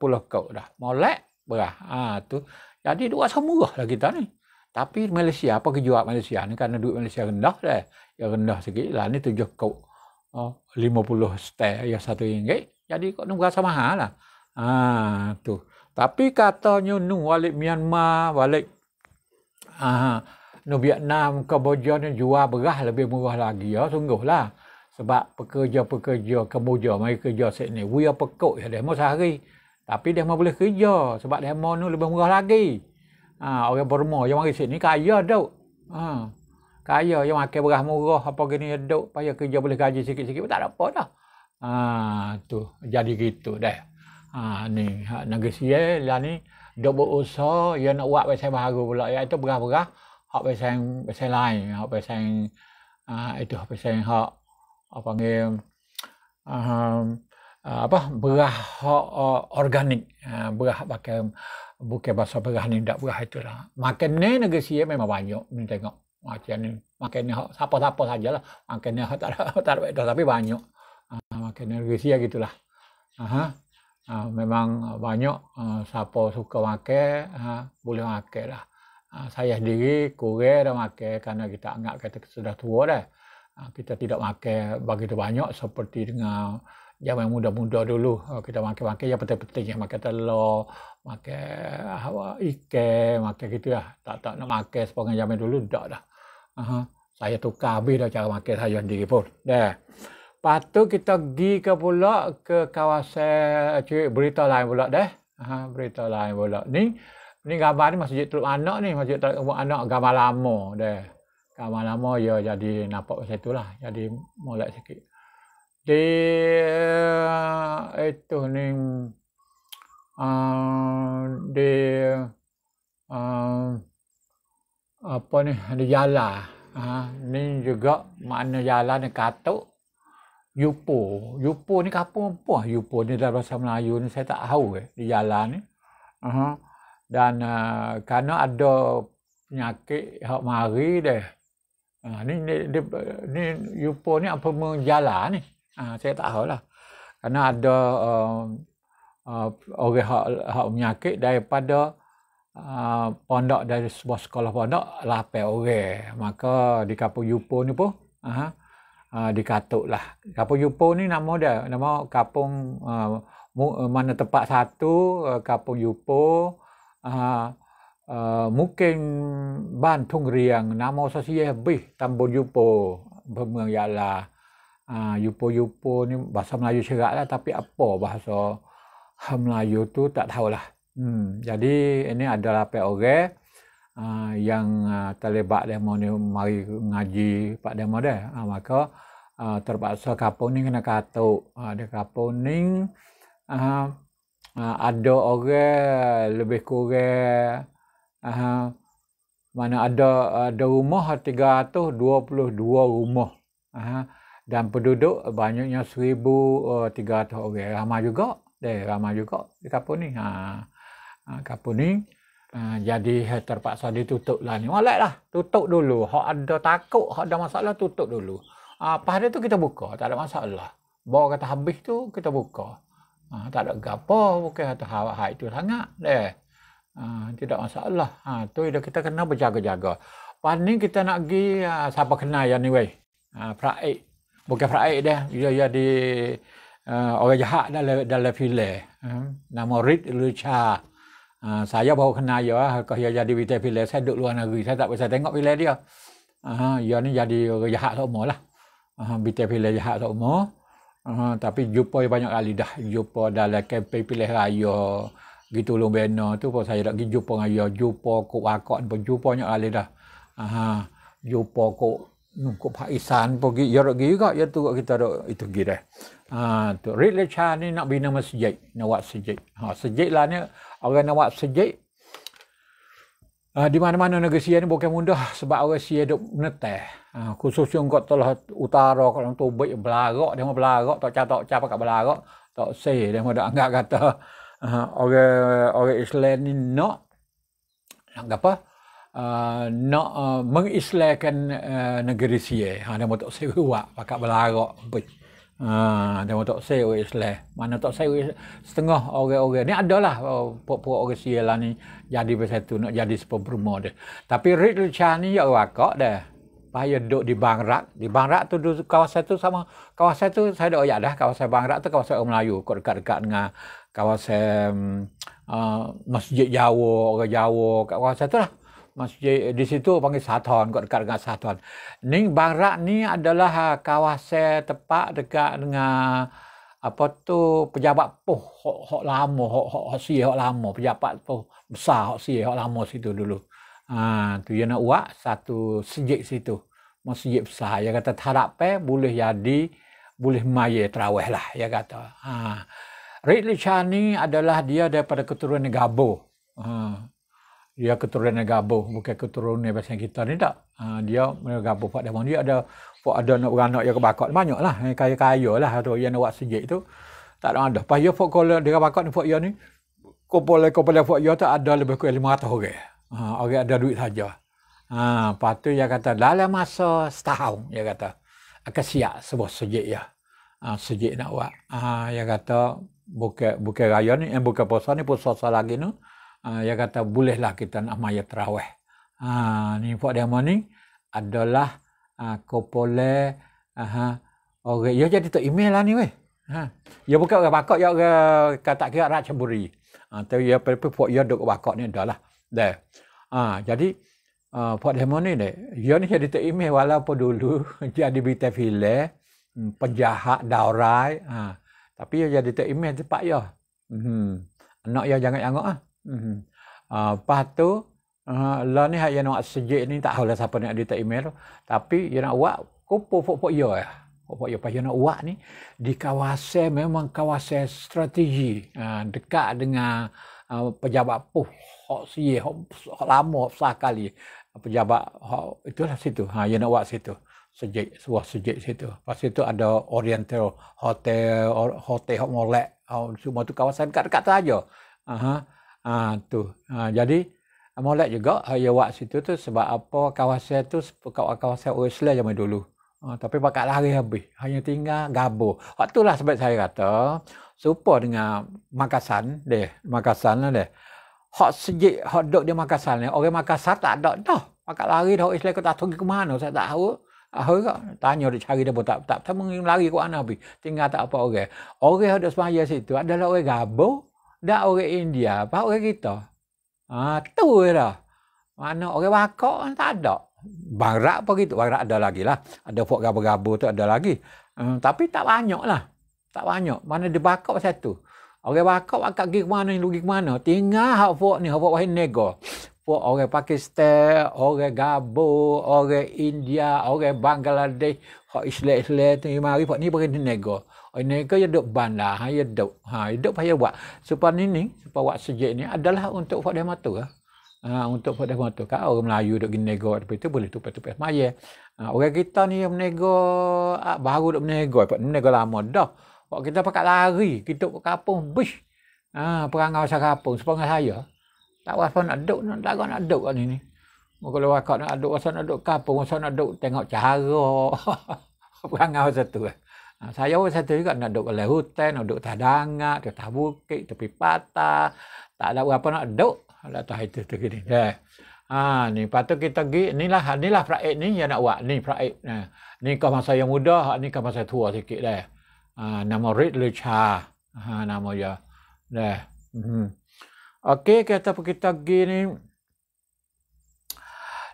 A: puluh kau dah. Molek berah. Ha, tu. Jadi dua sama murah lah kita ni. Tapi Malaysia, apa kejuak Malaysia ni? Kerana duit Malaysia rendah lah. Ya rendah sikit lah. Ni tujuh kau ha, lima puluh setel ya satu ringgit. Jadi kau ni berasa mahal lah. Ha, tu. Tapi katanya nu walik Myanmar, walik... Ha, no Vietnam ke Bojo ni jual beras lebih murah lagi ya lah. sebab pekerja-pekerja ke Bojo mai kerja set ni we apa kok ya demo sehari tapi dia mau boleh kerja sebab demo ni lebih murah lagi ha orang Burma yang mari sini kaya dok ha kaya yang makan beras murah apa gini dok payah kerja boleh gaji sikit-sikit pun tak ada apa dah ha tu jadi gitu deh. ha ni ha, negeri lah ni dok berusaha yang nak buat pasal baru pula iaitu ya, beras-beras họ phải xem lain. xem like họ phải xem à, ấy họ phải xem họ họ bằng nghe à, apa ah, buah họ ah, ah, pakai buke bahasa buah ni tidak buah itu lah makan ni negeri sih memang banyak ni tengok macam ni makan ni họ siapa siapa saja lah makan ni họ tak tak ada tapi banyak makan ni negeri sih gitulah Aha. Uh, memang banyak uh, siapa suka makan uh, boleh makan lah. Ah, saya sendiri kurang dah makan kerana kita anggap kata sudah tua dah. Ah, kita tidak makan begitu banyak seperti dengan zaman muda-muda dulu. Ah, kita makan-makan yang penting-penting yang makan telur, makan apa ikan, makan gitu lah. Tak tak nak makan sepanjang zaman dulu tak dah. Uh-huh. Saya tukar habis dah cara makan saya sendiri pun. Dah. Lepas tu kita pergi ke pula ke kawasan cuik berita lain pula dah. Uh-huh. berita lain pula ni. Ini gambar ni masjid teluk anak ni. Masjid teluk anak gambar lama dia. Gambar lama ya jadi nampak macam itulah. Jadi molek sikit. Di eh, itu ni uh, di uh, apa ni di jalan. Ha, ni juga makna jalan ni katuk. Yupo. Yupo ni kapung apa? Yupo ni dalam bahasa Melayu ni saya tak tahu eh. Di jalan ni. Uh-huh dan uh, kerana ada penyakit hak mari deh ah, uh, ni ni, ni, ni yupo ni apa menjalan ni uh, saya tak tahulah kerana ada um, uh, orang hak, hak penyakit daripada uh, pondok dari sebuah sekolah pondok lapai orang maka di kampung yupo ni pun uh, uh, dikatuk lah kampung yupo ni nama dia nama kapung uh, mana tempat satu uh, kampung yupo มุกเก่งบ้านทุ่งเรียงนามอสเซียบิตำบลยูโปเมืองยาลาอ่ายูโปยูโปนี่ภาษาเมลายูเชื่อแล้วแต่ปีอัปโปภาษาเมลายูตัวตัดเท่าละอืมจัดีนี่อันดับเป็นโอเคอ่ายังทะเลบักเดโมนี่มาอ่านงานปักเดโมเดอ่าแล้วก็อ่า terpaksa kapuning kena katu ada kapuning อ่า ha, ada orang lebih kurang ha, mana ada ada rumah 322 rumah ha, dan penduduk banyaknya 1300 eh, orang ramai juga deh ramai juga di kapur ni ha, ha kapur ni ha, jadi terpaksa ditutup lah ni walak lah tutup dulu hak ada takut hak ada masalah tutup dulu ha, pas dia tu kita buka tak ada masalah Bawa kata habis tu kita buka ha, tak ada gapo bukan atau hal hal itu sangat deh ha, tidak masalah ha, tu itu kita kena berjaga-jaga paling kita nak pergi ha, siapa kena ya ni weh ha, praik bukan praik deh dia dia di uh, ha, orang jahat dalam dalam file hmm. Ha, nama Rid Lucha uh, saya baru kenal ya, kalau dia jadi vita file saya duduk luar negeri saya tak bisa tengok file dia uh, dia ni jadi orang jahat semua lah uh, vita file jahat semua Uh, tapi jumpa banyak kali dah. Jumpa dalam kempen pilih raya. Gitu lho bena tu pun saya nak pergi jumpa dengan dia. Jumpa kok wakak pun jumpa banyak kali dah. Uh, jumpa kok nungkup Pak Isan pun pergi. Ya nak pergi Ya tu kita nak itu pergi dah. Uh, tu. Ridley Chan ni nak bina masjid. Nak buat sejid. Ha, sejid lah ni. Orang nak buat sejid. Uh, ah, di mana-mana negeri Sia ni bukan mudah. Sebab orang Sia duduk menetah. Ha, khususnya kau telah utara kau orang tu baik belarak dia mahu belarak tak catak cap kat belarak tak se dia mahu dah anggap kata uh, orang orang Islam ni nak nak apa uh, nak uh, mengislamkan uh, negeri sia ha, dia mahu tak se buat pakak belarak baik dia mahu tak se orang Islam mana tak se setengah orang-orang ni adalah oh, puak-puak orang lah ni jadi bersatu nak jadi sepemperma dia tapi Richard Chan ni ya wakak dah saya duduk di Bangrak. Di Bangrak tu kawasan tu sama kawasan tu saya dah oyak dah kawasan Bangrak tu kawasan orang Melayu kot dekat-dekat dengan kawasan uh, Masjid Jawa, orang Jawa kat kawasan tu lah. Masjid di situ panggil Satuan, kot dekat dengan Saton. Ni Bangrak ni adalah ha, kawasan tepat dekat dengan apa tu pejabat poh hok, hok lama hok hok, hok, hok, hok, lama pejabat poh besar hok si hok lama situ dulu. Ha, tu dia nak buat satu sejik situ. Masjid besar. Dia kata tak harap pe, boleh jadi, boleh maya terawih lah. Dia kata. Ha. Ridley Chani adalah dia daripada keturunan Gabo. Ha. Dia keturunan Gabo. Bukan keturunan bahasa kita ni tak. Ha. dia mereka Gabo. Pak Damon. Dia ada pok ada anak beranak yang kebakar. Banyak lah. Eh, kaya-kaya lah. Tu, yang nak buat sejik tu. Tak ada. Lepas dia pak kalau dia kebakar ni pak ni. Kumpulan-kumpulan pak ya tak ada lebih kurang 500 orang. Okay. Ha, orang ada duit saja. Ha, lepas tu dia kata, dalam masa setahun, dia kata, akan siap sebuah sejik ya. Ha, sejik nak buat. Ha, dia kata, buka buka raya ni, yang eh, puasa ni, puasa lagi tu. Ha, dia kata, bolehlah kita nak maya terawih. Ha, ni Pak Demo ni, adalah ha, boleh aha, orang, dia jadi tak email lah ni weh. Ha, yo bukan orang bakok, dia kata kira rak Ha, tapi dia pergi puak yo dok bakok ni dah lah. Dah. Ah, ha, jadi uh, ha, Pak Demo ni ni, dia ni jadi terimeh walaupun dulu [laughs] jadi bintang file, hmm, penjahat daurai. Ha, tapi dia jadi terimeh tu Pak Yoh. Hmm. Anak Yoh jangan jangan ah. Hmm. Uh, lepas tu, uh, ha, la ni hak yang nak sejik ni tak tahulah siapa nak dia terimeh tu. Tapi dia nak buat kumpul Pak Yoh eh. ya. Pak Yoh, Pak Yoh nak buat ni di kawasan memang kawasan strategi. Uh, dekat dengan uh, pejabat Puh hok sie hok lama besar kali pejabat hok itulah situ ha yang nak buat situ Sejak sebuah sejak situ Pas itu ada oriental hotel hotel hok molek ha, semua tu kawasan kat dekat aja. aha ha tu ha, jadi molek juga ha buat situ tu sebab apa kawasan tu kawasan Oisland zaman dulu ha, tapi pakat lari habis hanya tinggal gabo waktu lah sebab saya kata serupa dengan Makassan deh Makassan lah deh hak sejik hak dok di Makassar ni orang Makassar tak ada dah pakak lari dah orang Islam kata tak pergi ke mana saya tak tahu Aku ah, tanya dia cari dia tak tak tak mungkin lari ke mana pergi. Tinggal tak apa orang. Orang yang ada semaya situ adalah orang Gabo, dan orang India, apa orang kita. Ah tu dah. Mana orang Wakak tak ada. Barat apa gitu, barat ada lagi lah. Ada fok gabo-gabo tu ada lagi. Hmm, tapi tak banyak lah. Tak banyak. Mana dia Wakak satu. Orang bakau akak pergi ke mana, pergi ke mana. Tengah hak fok ni, hak wahin nego. Fok orang Pakistan, orang Gabo, orang India, orang Bangladesh. Hak islah-islah tu, mari fok ni pergi di nego. Orang nego yang duduk bandar, lah, ha, yang duduk. Ha, yang duduk payah buat. Supaya ni ni, supaya buat sejak ni adalah untuk fok dia matuh ha. lah. Ha, untuk fok dia matuh. Kalau orang Melayu duduk di nego, tapi tu boleh tupas-tupas maya. Ha, orang kita ni yang menego, ah, baru duduk menego. Fok menego lama dah. Kalau kita pakat lari, kita ke kapung, bish. Ha, perangai saya kapung, sepanggil saya. Tak rasa nak duduk, nak lagu nak duduk kan ini. Muka luar kau nak duduk, rasa nak duduk kapung, rasa nak duduk tengok cara. [laughs] perangai saya tu eh. Ha, saya pun satu juga nak duduk oleh hutan, nak duduk tadangak, tetap bukit, tepi patah. Tak ada apa nak duduk. Tak tahu itu tu gini. Dah. Ha, ni patu kita gi, ni lah ni lah praik ni yang nak buat ni praik ni, ni kau masa yang muda ha, ni kau masa tua sikit dah nama Richa ha nama ya deh mm mm-hmm. okey kita pergi tadi ni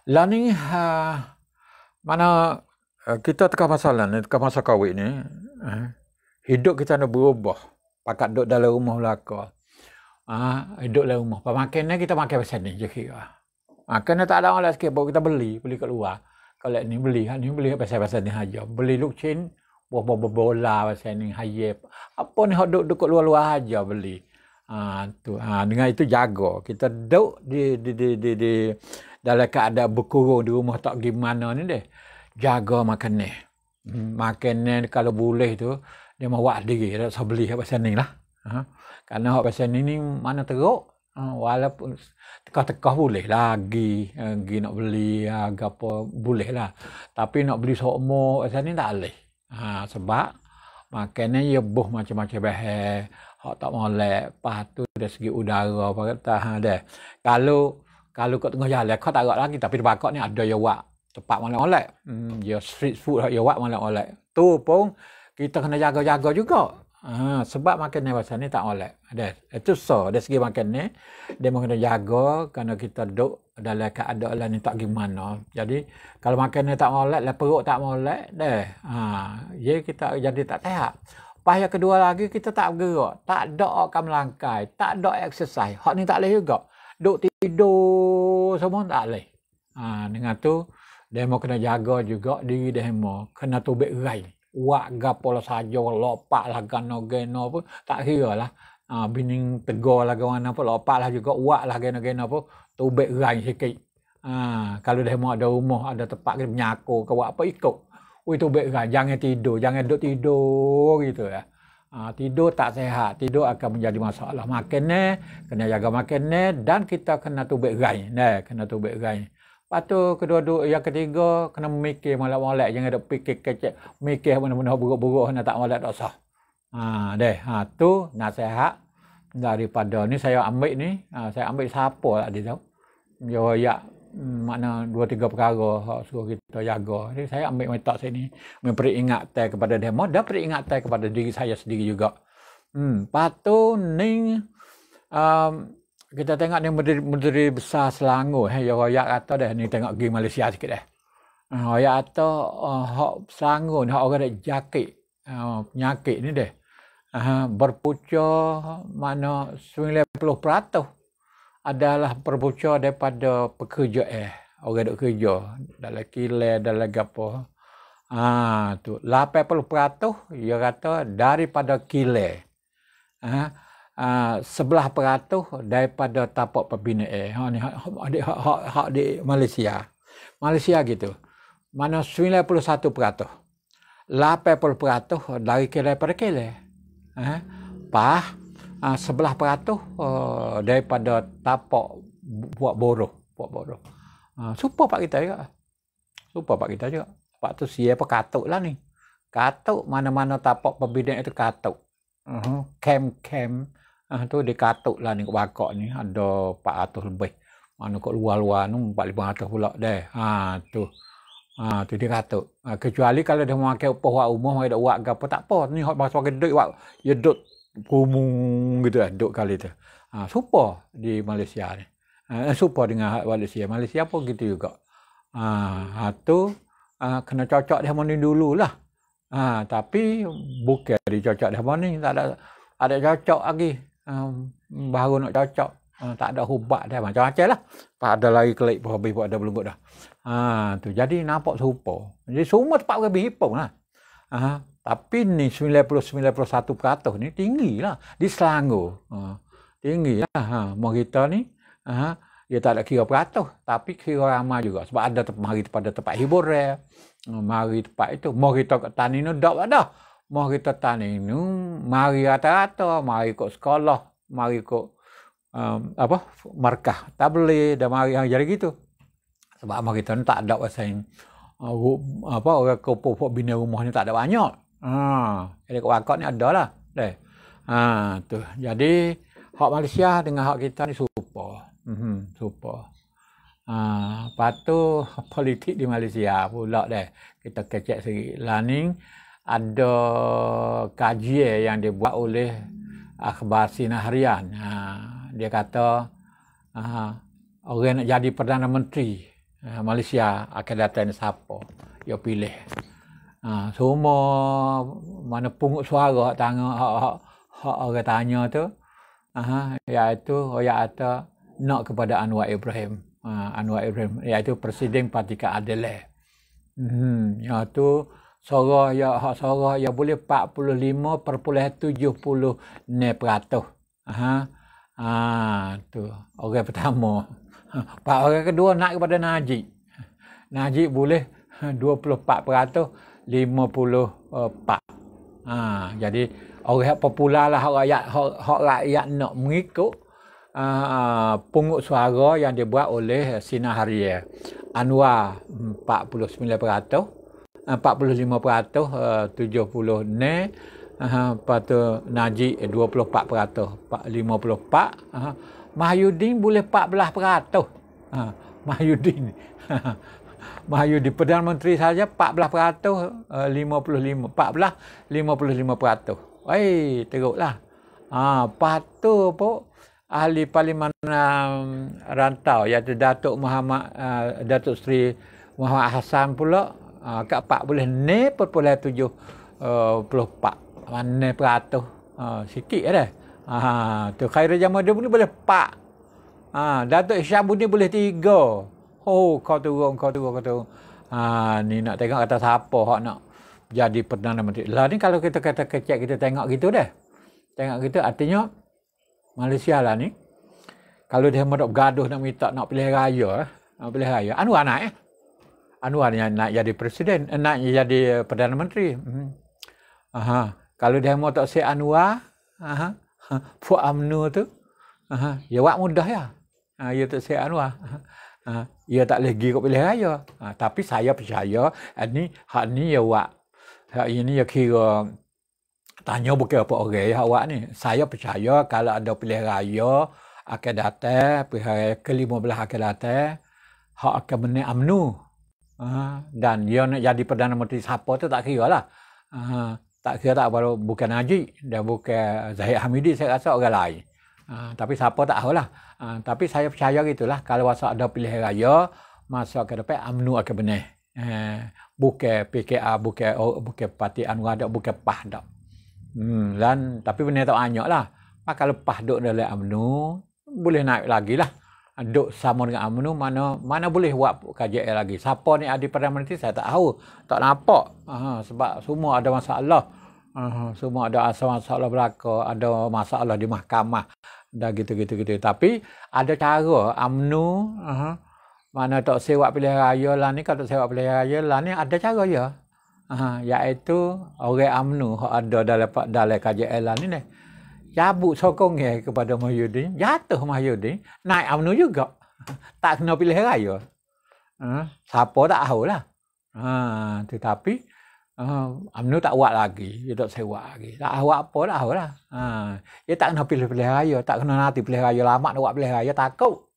A: learning ha mana eh, kita tengah masalah ni tengah masa kawin ni eh, hidup kita nak berubah pakat duduk dalam rumah belaka ah ha, hidup dalam rumah pemakan ni kita makan pasal ni je kira makan tak ada orang lah sikit baru kita beli beli kat luar kalau ni beli ha, ni beli pasal-pasal ni haja beli lucin buah buah bola pasal ni haye apa ni hok duk luar-luar aja beli ha tu ha dengan itu jaga kita duk di di di di, di dalam keadaan berkurung di rumah tak gimana ni deh jaga makan ni hmm, makan ni kalau boleh tu dia mau buat diri tak usah beli pasal ni lah ha karena hok pasal ni ni mana teruk ha, walaupun teka-teka boleh lagi lagi eh, nak beli agak ah, apa boleh lah tapi nak beli sok mo pasal ni tak boleh Ha, sebab makannya ia ya buh macam-macam bahaya. Hak tak molek. Lepas dari segi udara apa kata. Ha, deh. Kalau kalau kat tengah jalan, kau tak agak lagi. Tapi di bakok ni ada yang buat tempat molek-molek. Hmm, ya street food yang buat molek-molek. Tu pun kita kena jaga-jaga juga. Ha, sebab makan dewasa ni tak boleh. Ada. Itu so. Dari segi makan ni, dia mungkin jaga kerana kita duduk dalam keadaan lah ni tak gimana. Jadi, kalau makan ni tak boleh, lah perut tak boleh, deh. Ha, ye kita jadi tak sehat. Lepas kedua lagi, kita tak bergerak. Tak ada akan melangkai. Tak ada exercise. Hak ni tak boleh juga. Duduk tidur semua tak boleh. Ha, dengan tu, dia kena jaga juga diri dia kena tubik rai. Right wak gapo lah sajo lopak lah gano geno pun tak kira lah ha, bining tegur lah gawan apa lopak lah juga wak lah geno geno pun tubek rai sikit ha, kalau dah mau ada rumah ada tempat kita menyako ke wak apa ikut Ui tu baik Jangan tidur. Jangan duduk tidur gitu ya. Ha, tidur tak sehat. Tidur akan menjadi masalah. Makan ni, kena jaga makan ni. Dan kita kena tu gai. kan? Kena tu gai. Lepas tu kedua-dua yang ketiga kena mikir molek-molek jangan ada fikir kecek mikir benda-benda buruk-buruk nak tak molek dosa. Ha deh, ha tu nasihat daripada ni saya ambil ni, ha, saya ambil siapa lah dia tahu. Yo ya hmm, mana dua tiga perkara hak suruh kita jaga. Jadi saya ambil mentak sini memperingatkan kepada demo dan peringatkan kepada diri saya sendiri juga. Hmm, patu ning um, kita tengok ni menteri-menteri besar Selangor eh ya royak kata dah ni tengok game Malaysia sikit eh. Uh, royak kata uh, eh, hak Selangor ni hak orang dak jakit uh, eh, penyakit ni deh. Uh, berpuca mana 90% adalah berpuca daripada pekerja eh orang dak kerja dalam kilang dalam gapo. Ah uh, tu 80% ya kata daripada kilang. Ah Ah, sebelah peratus daripada tapak pembina air ha ni di, ha, hak, hak, hak ha, di Malaysia Malaysia gitu mana 91 peratus puluh peratus dari kedai pada kedai eh pah ah, sebelah peratus uh, daripada tapak buat boroh buat boroh uh, ah, super pak kita juga super pak kita juga pak tu siapa pekatuk lah ni katuk mana-mana tapak pembina itu katuk uh -huh. kem kem uh, Ah tu dia katuk lah ni kebakok ni ada 400 lebih. Mana kok luar-luar ni 4500 pula deh. Ha tu. Ha tu dia katuk. Ha, kecuali kalau dia memakai upah wak umum ada wak gapo tak apa. Ni hot bahasa pakai duit wak ya duit kumung gitu ah duit kali tu. Ha supo di Malaysia ni. Ha supo dengan hak Malaysia. Malaysia pun gitu juga. Ha, ha tu ha, kena cocok dia mana dululah. Ha tapi bukan dicocok cocok mana ni tak ada ada cocok lagi um, baru nak cocok uh, tak ada hubat dah macam macam lah tak ada lagi kelip habis buat ada belunggut dah ha, tu jadi nampak serupa jadi semua tempat orang berhipung lah ha, tapi ni 99.1% ni tinggi lah di Selangor ha, tinggi lah ha, kita ni ha, dia tak ada kira peratus tapi kira ramai juga sebab ada tempat, mari pada tempat hiburan mari tempat itu Morita kat Tani ni tak ada kita tatan inu mari atato mari ko sekolah mari ko um, apa markah tabli dan mari yang jadi gitu sebab mari tu tak ada wasa uh, eh, apa orang ko popo bina rumah ni tak ada banyak ha jadi wakak ni ada lah deh ha tu jadi hak Malaysia dengan hak kita ni serupa hmm serupa ha patu [laughs] politik di Malaysia pula deh kita kecek sikit laning ada kajian yang dibuat oleh Akhbar Sina Harian. Ha, dia kata ha, orang nak jadi Perdana Menteri ha, Malaysia akan datang siapa? Dia pilih. Ha, semua mana pungut suara hak tanya hak, hak, hak orang tanya tu ha, iaitu orang kata nak kepada Anwar Ibrahim. Ha, Anwar Ibrahim iaitu Presiden Parti Keadilan. Hmm, iaitu suara ya hak suara ya boleh 45.70 ne peratus. Ha. Ha tu orang pertama. [laughs] Pak orang kedua nak kepada Najib. Najib boleh 24% 54. Ha jadi orang popular lah orang rakyat hak rakyat nak mengikut uh, pungut suara yang dibuat oleh Sinar Harier. Anwar 49%. 45% uh, 70 ne uh, lepas tu Naji 24% 54% uh, Mahyudin boleh 14% uh, eh, Mahyudin [laughs] Mahyudin Perdana Menteri saja 14% uh, 55% 14 55% Hei, teruklah. Ha, patu apa ahli parlimen um, rantau iaitu Datuk Muhammad eh, Datuk Sri Muhammad Hasan pula Ah, ke 40 boleh ni perpuluhan tujuh eh, puluh empat. Mana ah, peratus. Ah, sikit lah. Ha, tu khairul jamaah dia boleh boleh empat. Datuk Isyam ni boleh tiga. Oh, kau turun, kau turun, kau turun. Ha, ni nak tengok kata siapa yang nak jadi Perdana Menteri. Lah ni kalau kita kata kecek kita tengok gitu dah. Tengok gitu artinya Malaysia lah ni. Kalau dia mahu gaduh nak minta nak pilih raya. Eh, nak pilih raya. Anu anak eh. Anwar yang nak jadi presiden, eh, nak jadi eh, perdana menteri. Hmm. Aha. Kalau dia mau tak si Anwar, aha. [laughs] Amnu tu, aha. ya wak mudah ya. Ha, ya tak si Anwar. Ha, ya tak lagi kok pilih raya. Ha, tapi saya percaya, ini eh, hak ni ya wak. Hak ini ya kira tanya bukan apa orang ya awak ni. Saya percaya kalau ada pilih raya, akan datang, pilih raya ke-15 akan datang, hak akan menang UMNO. Uh, dan dia nak jadi Perdana Menteri sapa tu tak kira lah. Uh, tak kira tak baru bukan Haji dan bukan Zahid Hamidi saya rasa orang lain. Uh, tapi sapa tak tahulah. Uh, tapi saya percaya gitulah kalau masa ada pilihan raya, masa ke depan UMNO akan benar. Uh, bukan PKA, bukan oh, bukan Parti Anwar, dak, bukan PAH. Dak. Hmm, dan tapi benar tak banyak lah. Kalau PAH duduk dalam UMNO, boleh naik lagi lah duk sama dengan UMNO mana mana boleh buat KJL lagi siapa ni ahli Perdana Menteri saya tak tahu tak nampak uh, sebab semua ada masalah uh, semua ada asal masalah berlaku ada masalah di mahkamah dah gitu-gitu gitu tapi ada cara UMNO uh, mana tak sewa pilihan raya lah ni kalau sewa pilihan raya lah ni ada cara ya uh, iaitu orang UMNO yang ada dalam, dalam KJL lah ni ni cabut sokongnya kepada Mahyuddin, jatuh Mahyuddin, naik UMNO juga. Tak kena pilih raya. Uh, siapa tak tahu lah. Ha, tetapi uh, ha, UMNO tak buat lagi. Dia tak sewa lagi. Tak tahu apa tak tahu lah. Uh, dia tak kena pilih-pilih raya. Tak kena nanti pilih raya. Lama nak buat pilih raya takut.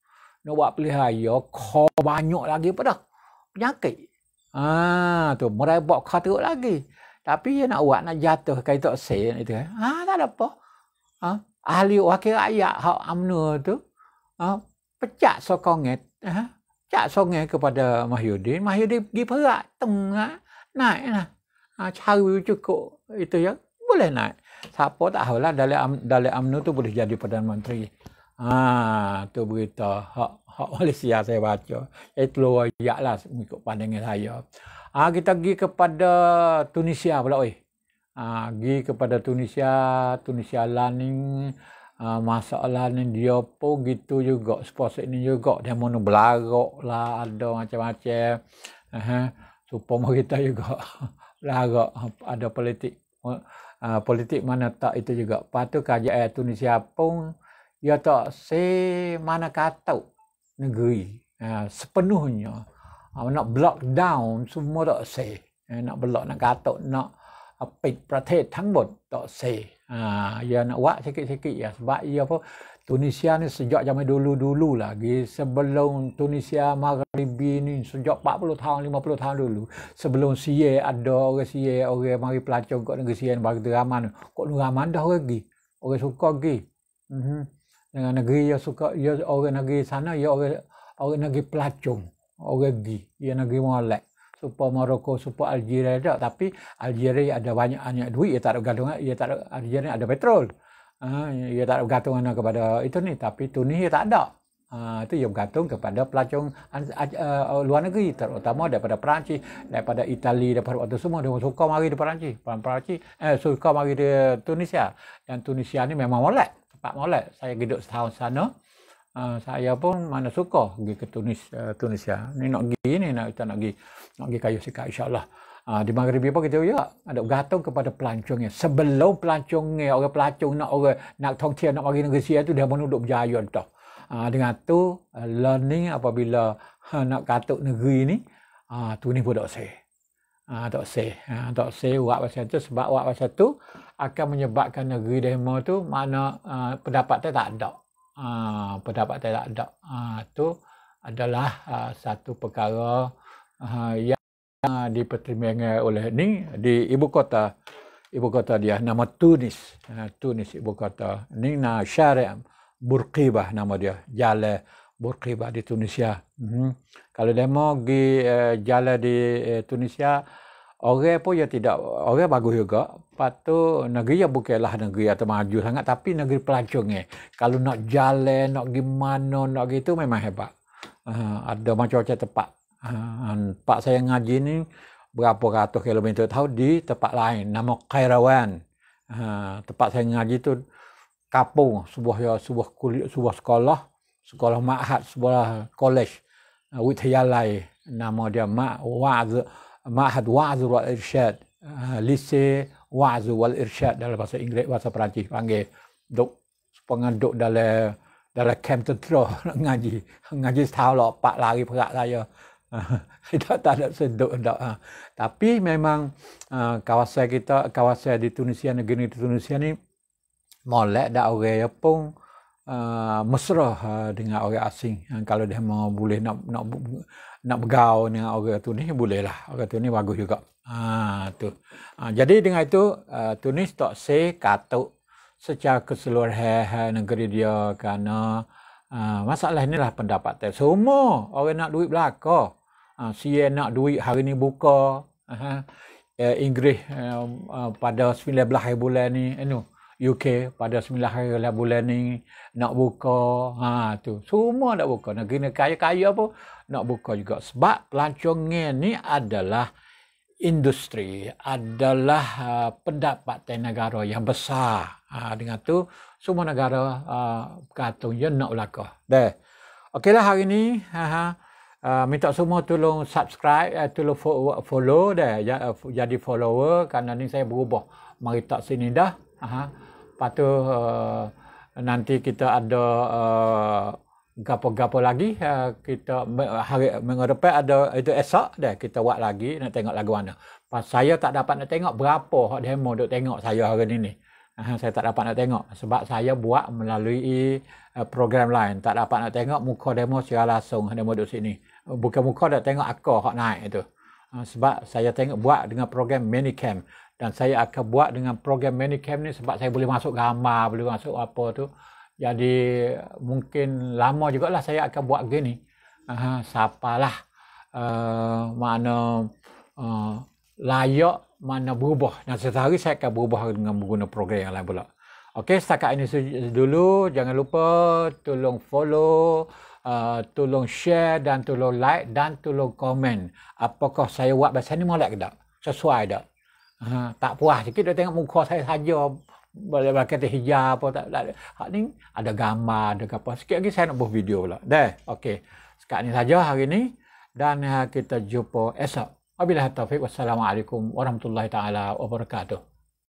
A: Nak buat pilih raya, kau banyak lagi pada penyakit. Ah, tu merebak kau teruk lagi. Tapi dia nak buat, nak jatuh kaitan sen itu. Ah, tak ada apa ha, ahli wakil rakyat hak amnu tu eh, ha, pecat sokonget eh ha, pecat songet kepada Mahyudin Mahyudin pergi perak tengah naik lah ha, cari cukup itu ya boleh naik siapa tak tahu lah dalam dalam amnu tu boleh jadi perdana menteri ha tu berita hak hak Malaysia saya baca itu eh, luar lah mengikut pandangan saya ha, kita pergi kepada Tunisia pula oi Ah, pergi uh, kepada Tunisia, Tunisia learning, uh, ah, masalah ni dia pun gitu juga, sponsor ini juga, dia mahu belarok lah, ada macam-macam, uh -huh. supaya merita juga, belarok, [laughs] ada politik, uh, politik mana tak itu juga, lepas tu kajian Tunisia pun, dia ya tak se mana kata negeri, uh, sepenuhnya, uh, nak block down, semua tak se, uh, nak block, nak kata, nak, ปิดประเทศทั้งหมดต่อเซียนวะเชกิเชกิยาสบายเยอะเพราะตุนิเซียนี่สยอดยังไม่ดูลูดูลู่ละกี่สเปลงตุนิเซียมากริบีนี่สยอดปักปลุกทางลิมาปลุกทางดูลู่สเปลงซีเออัดโดเกซีเอโอเกมาริปลาจงก็เนกซีเอบางทีอามันก็นุ่งอามันดอกกี่โอเกสุกกี่ในเนกียสุกยโอเกนกีสานะยโอเกโอเกนกีปลาจงโอเกกี่ยนกีมอลเล่ super Morocco, super Algeria tak. Tapi Algeria ada banyak-banyak duit, ia tak ada gantung, ia tak ada, Algeria ada petrol. Ha, ia tak ada bergantung kepada itu ni. Tapi Tunis ia tak ada. Ha, itu ia bergantung kepada pelacung eh, luar negeri. Terutama daripada Perancis, daripada Itali, daripada waktu semua. Dia suka mari di Perancis. Perancis, eh, suka mari di Tunisia. Dan Tunisia ni memang molek. tak molek. Saya hidup setahun sana. Uh, saya pun mana suka pergi ke Tunis, uh, Tunisia. Ni nak pergi ni, nak, kita nak pergi, nak pergi kayu sikap insyaAllah. Uh, di Maghribi pun kita juga ada gatung kepada pelancongnya. Sebelum pelancongnya, orang pelancong nak orang nak tongtia, nak pergi negeri Sia tu, dia pun berjaya tu. Uh, ah, dengan tu, uh, learning apabila uh, nak katuk negeri ni, uh, tu ni pun tak say. tak say. Uh, tak ha, say, buat pasal tu. Sebab buat pasal tu, akan menyebabkan negeri demo tu, mana uh, pendapatnya tak ada. Ah, pendapat tidak ada itu adalah ah, satu perkara ah, yang dipertimbangkan oleh ni di ibu kota ibu kota dia nama Tunis Tunis ibu kota ni na syariah Burqibah nama dia jale Burqibah di Tunisia hmm. kalau demo di eh, jale di eh, Tunisia orang pun ya tidak orang bagus juga Lepas tu negeri ya bukanlah negeri atau maju sangat tapi negeri pelancong eh. Kalau nak jalan, nak gimana, nak gitu memang hebat. Uh, ada macam-macam tempat. Uh, tempat saya ngaji ni berapa ratus kilometer tahu di tempat lain. Nama Kairawan. Uh, tempat saya ngaji tu kapung sebuah ya, sebuah kulit sebuah sekolah sekolah ma'had sebuah college uh, Wittayalai nama dia ma'had ma'had wa'z wa irsyad uh, lise wa'zu wal irsyad dalam bahasa Inggeris bahasa Perancis panggil dok pengaduk dalam dalam camp tentera [laughs] ngaji ngaji tahu lah pak lari perak saya kita [laughs] tak ada senduk tak ha. tapi memang ha, kawasan kita kawasan di Tunisia negeri di Tunisia ni molek dak orang ya pun uh, ha, mesra dengan orang asing uh, kalau dia mau boleh nak nak nak bergaul dengan orang tu ni boleh lah orang tu ni bagus juga Ah tu. Ah, jadi dengan itu uh, Tunis tak se katuk secara keseluruhan negeri dia kerana uh, masalah inilah pendapat tu. Semua orang nak duit belaka. Ah uh, si nak duit hari ni buka. Ha. Uh, Inggeris uh, uh, pada 19 hari bulan ni anu uh, UK pada 9 hari bulan ni nak buka. Ha tu. Semua nak buka. Negeri kaya-kaya pun nak buka juga. Sebab pelancongan ni adalah industri adalah uh, pendapatan negara yang besar. Ha, dengan tu semua negara uh, katanya nak berlaku. Dah. Okeylah hari ini ha ha uh, minta semua tolong subscribe uh, tolong follow, follow dah uh, jadi follower kerana ni saya berubah. Mari tak sini dah. Ha. uh Patu uh, nanti kita ada uh, gapo-gapo lagi uh, kita hari minggu depan ada itu esok dah kita buat lagi nak tengok lagu mana. Pas saya tak dapat nak tengok berapa hak demo duk tengok saya hari ini. Uh, saya tak dapat nak tengok sebab saya buat melalui uh, program lain. Tak dapat nak tengok muka demo secara langsung demo duk sini. buka muka dah tengok aku hak naik itu. Uh, sebab saya tengok buat dengan program Manicam dan saya akan buat dengan program Manicam ni sebab saya boleh masuk gambar, boleh masuk apa tu. Jadi mungkin lama juga lah saya akan buat gini. Uh, lah uh, mana uh, layak mana berubah. Dan setiap saya akan berubah dengan menggunakan program yang lain pula. Okey, setakat ini dulu. Jangan lupa tolong follow, uh, tolong share dan tolong like dan tolong komen. Apakah saya buat bahasa ini boleh ke tak? Sesuai tak? Uh, tak puas sikit dia tengok muka saya saja boleh pakai teh hijau apa tak ada. Hak ni ada gambar, ada apa. Sikit lagi saya nak buat video pula. Dah. Okey. Sekak ni saja hari ni dan eh, kita jumpa esok. Wabillahi taufik. Wassalamualaikum warahmatullahi taala wabarakatuh.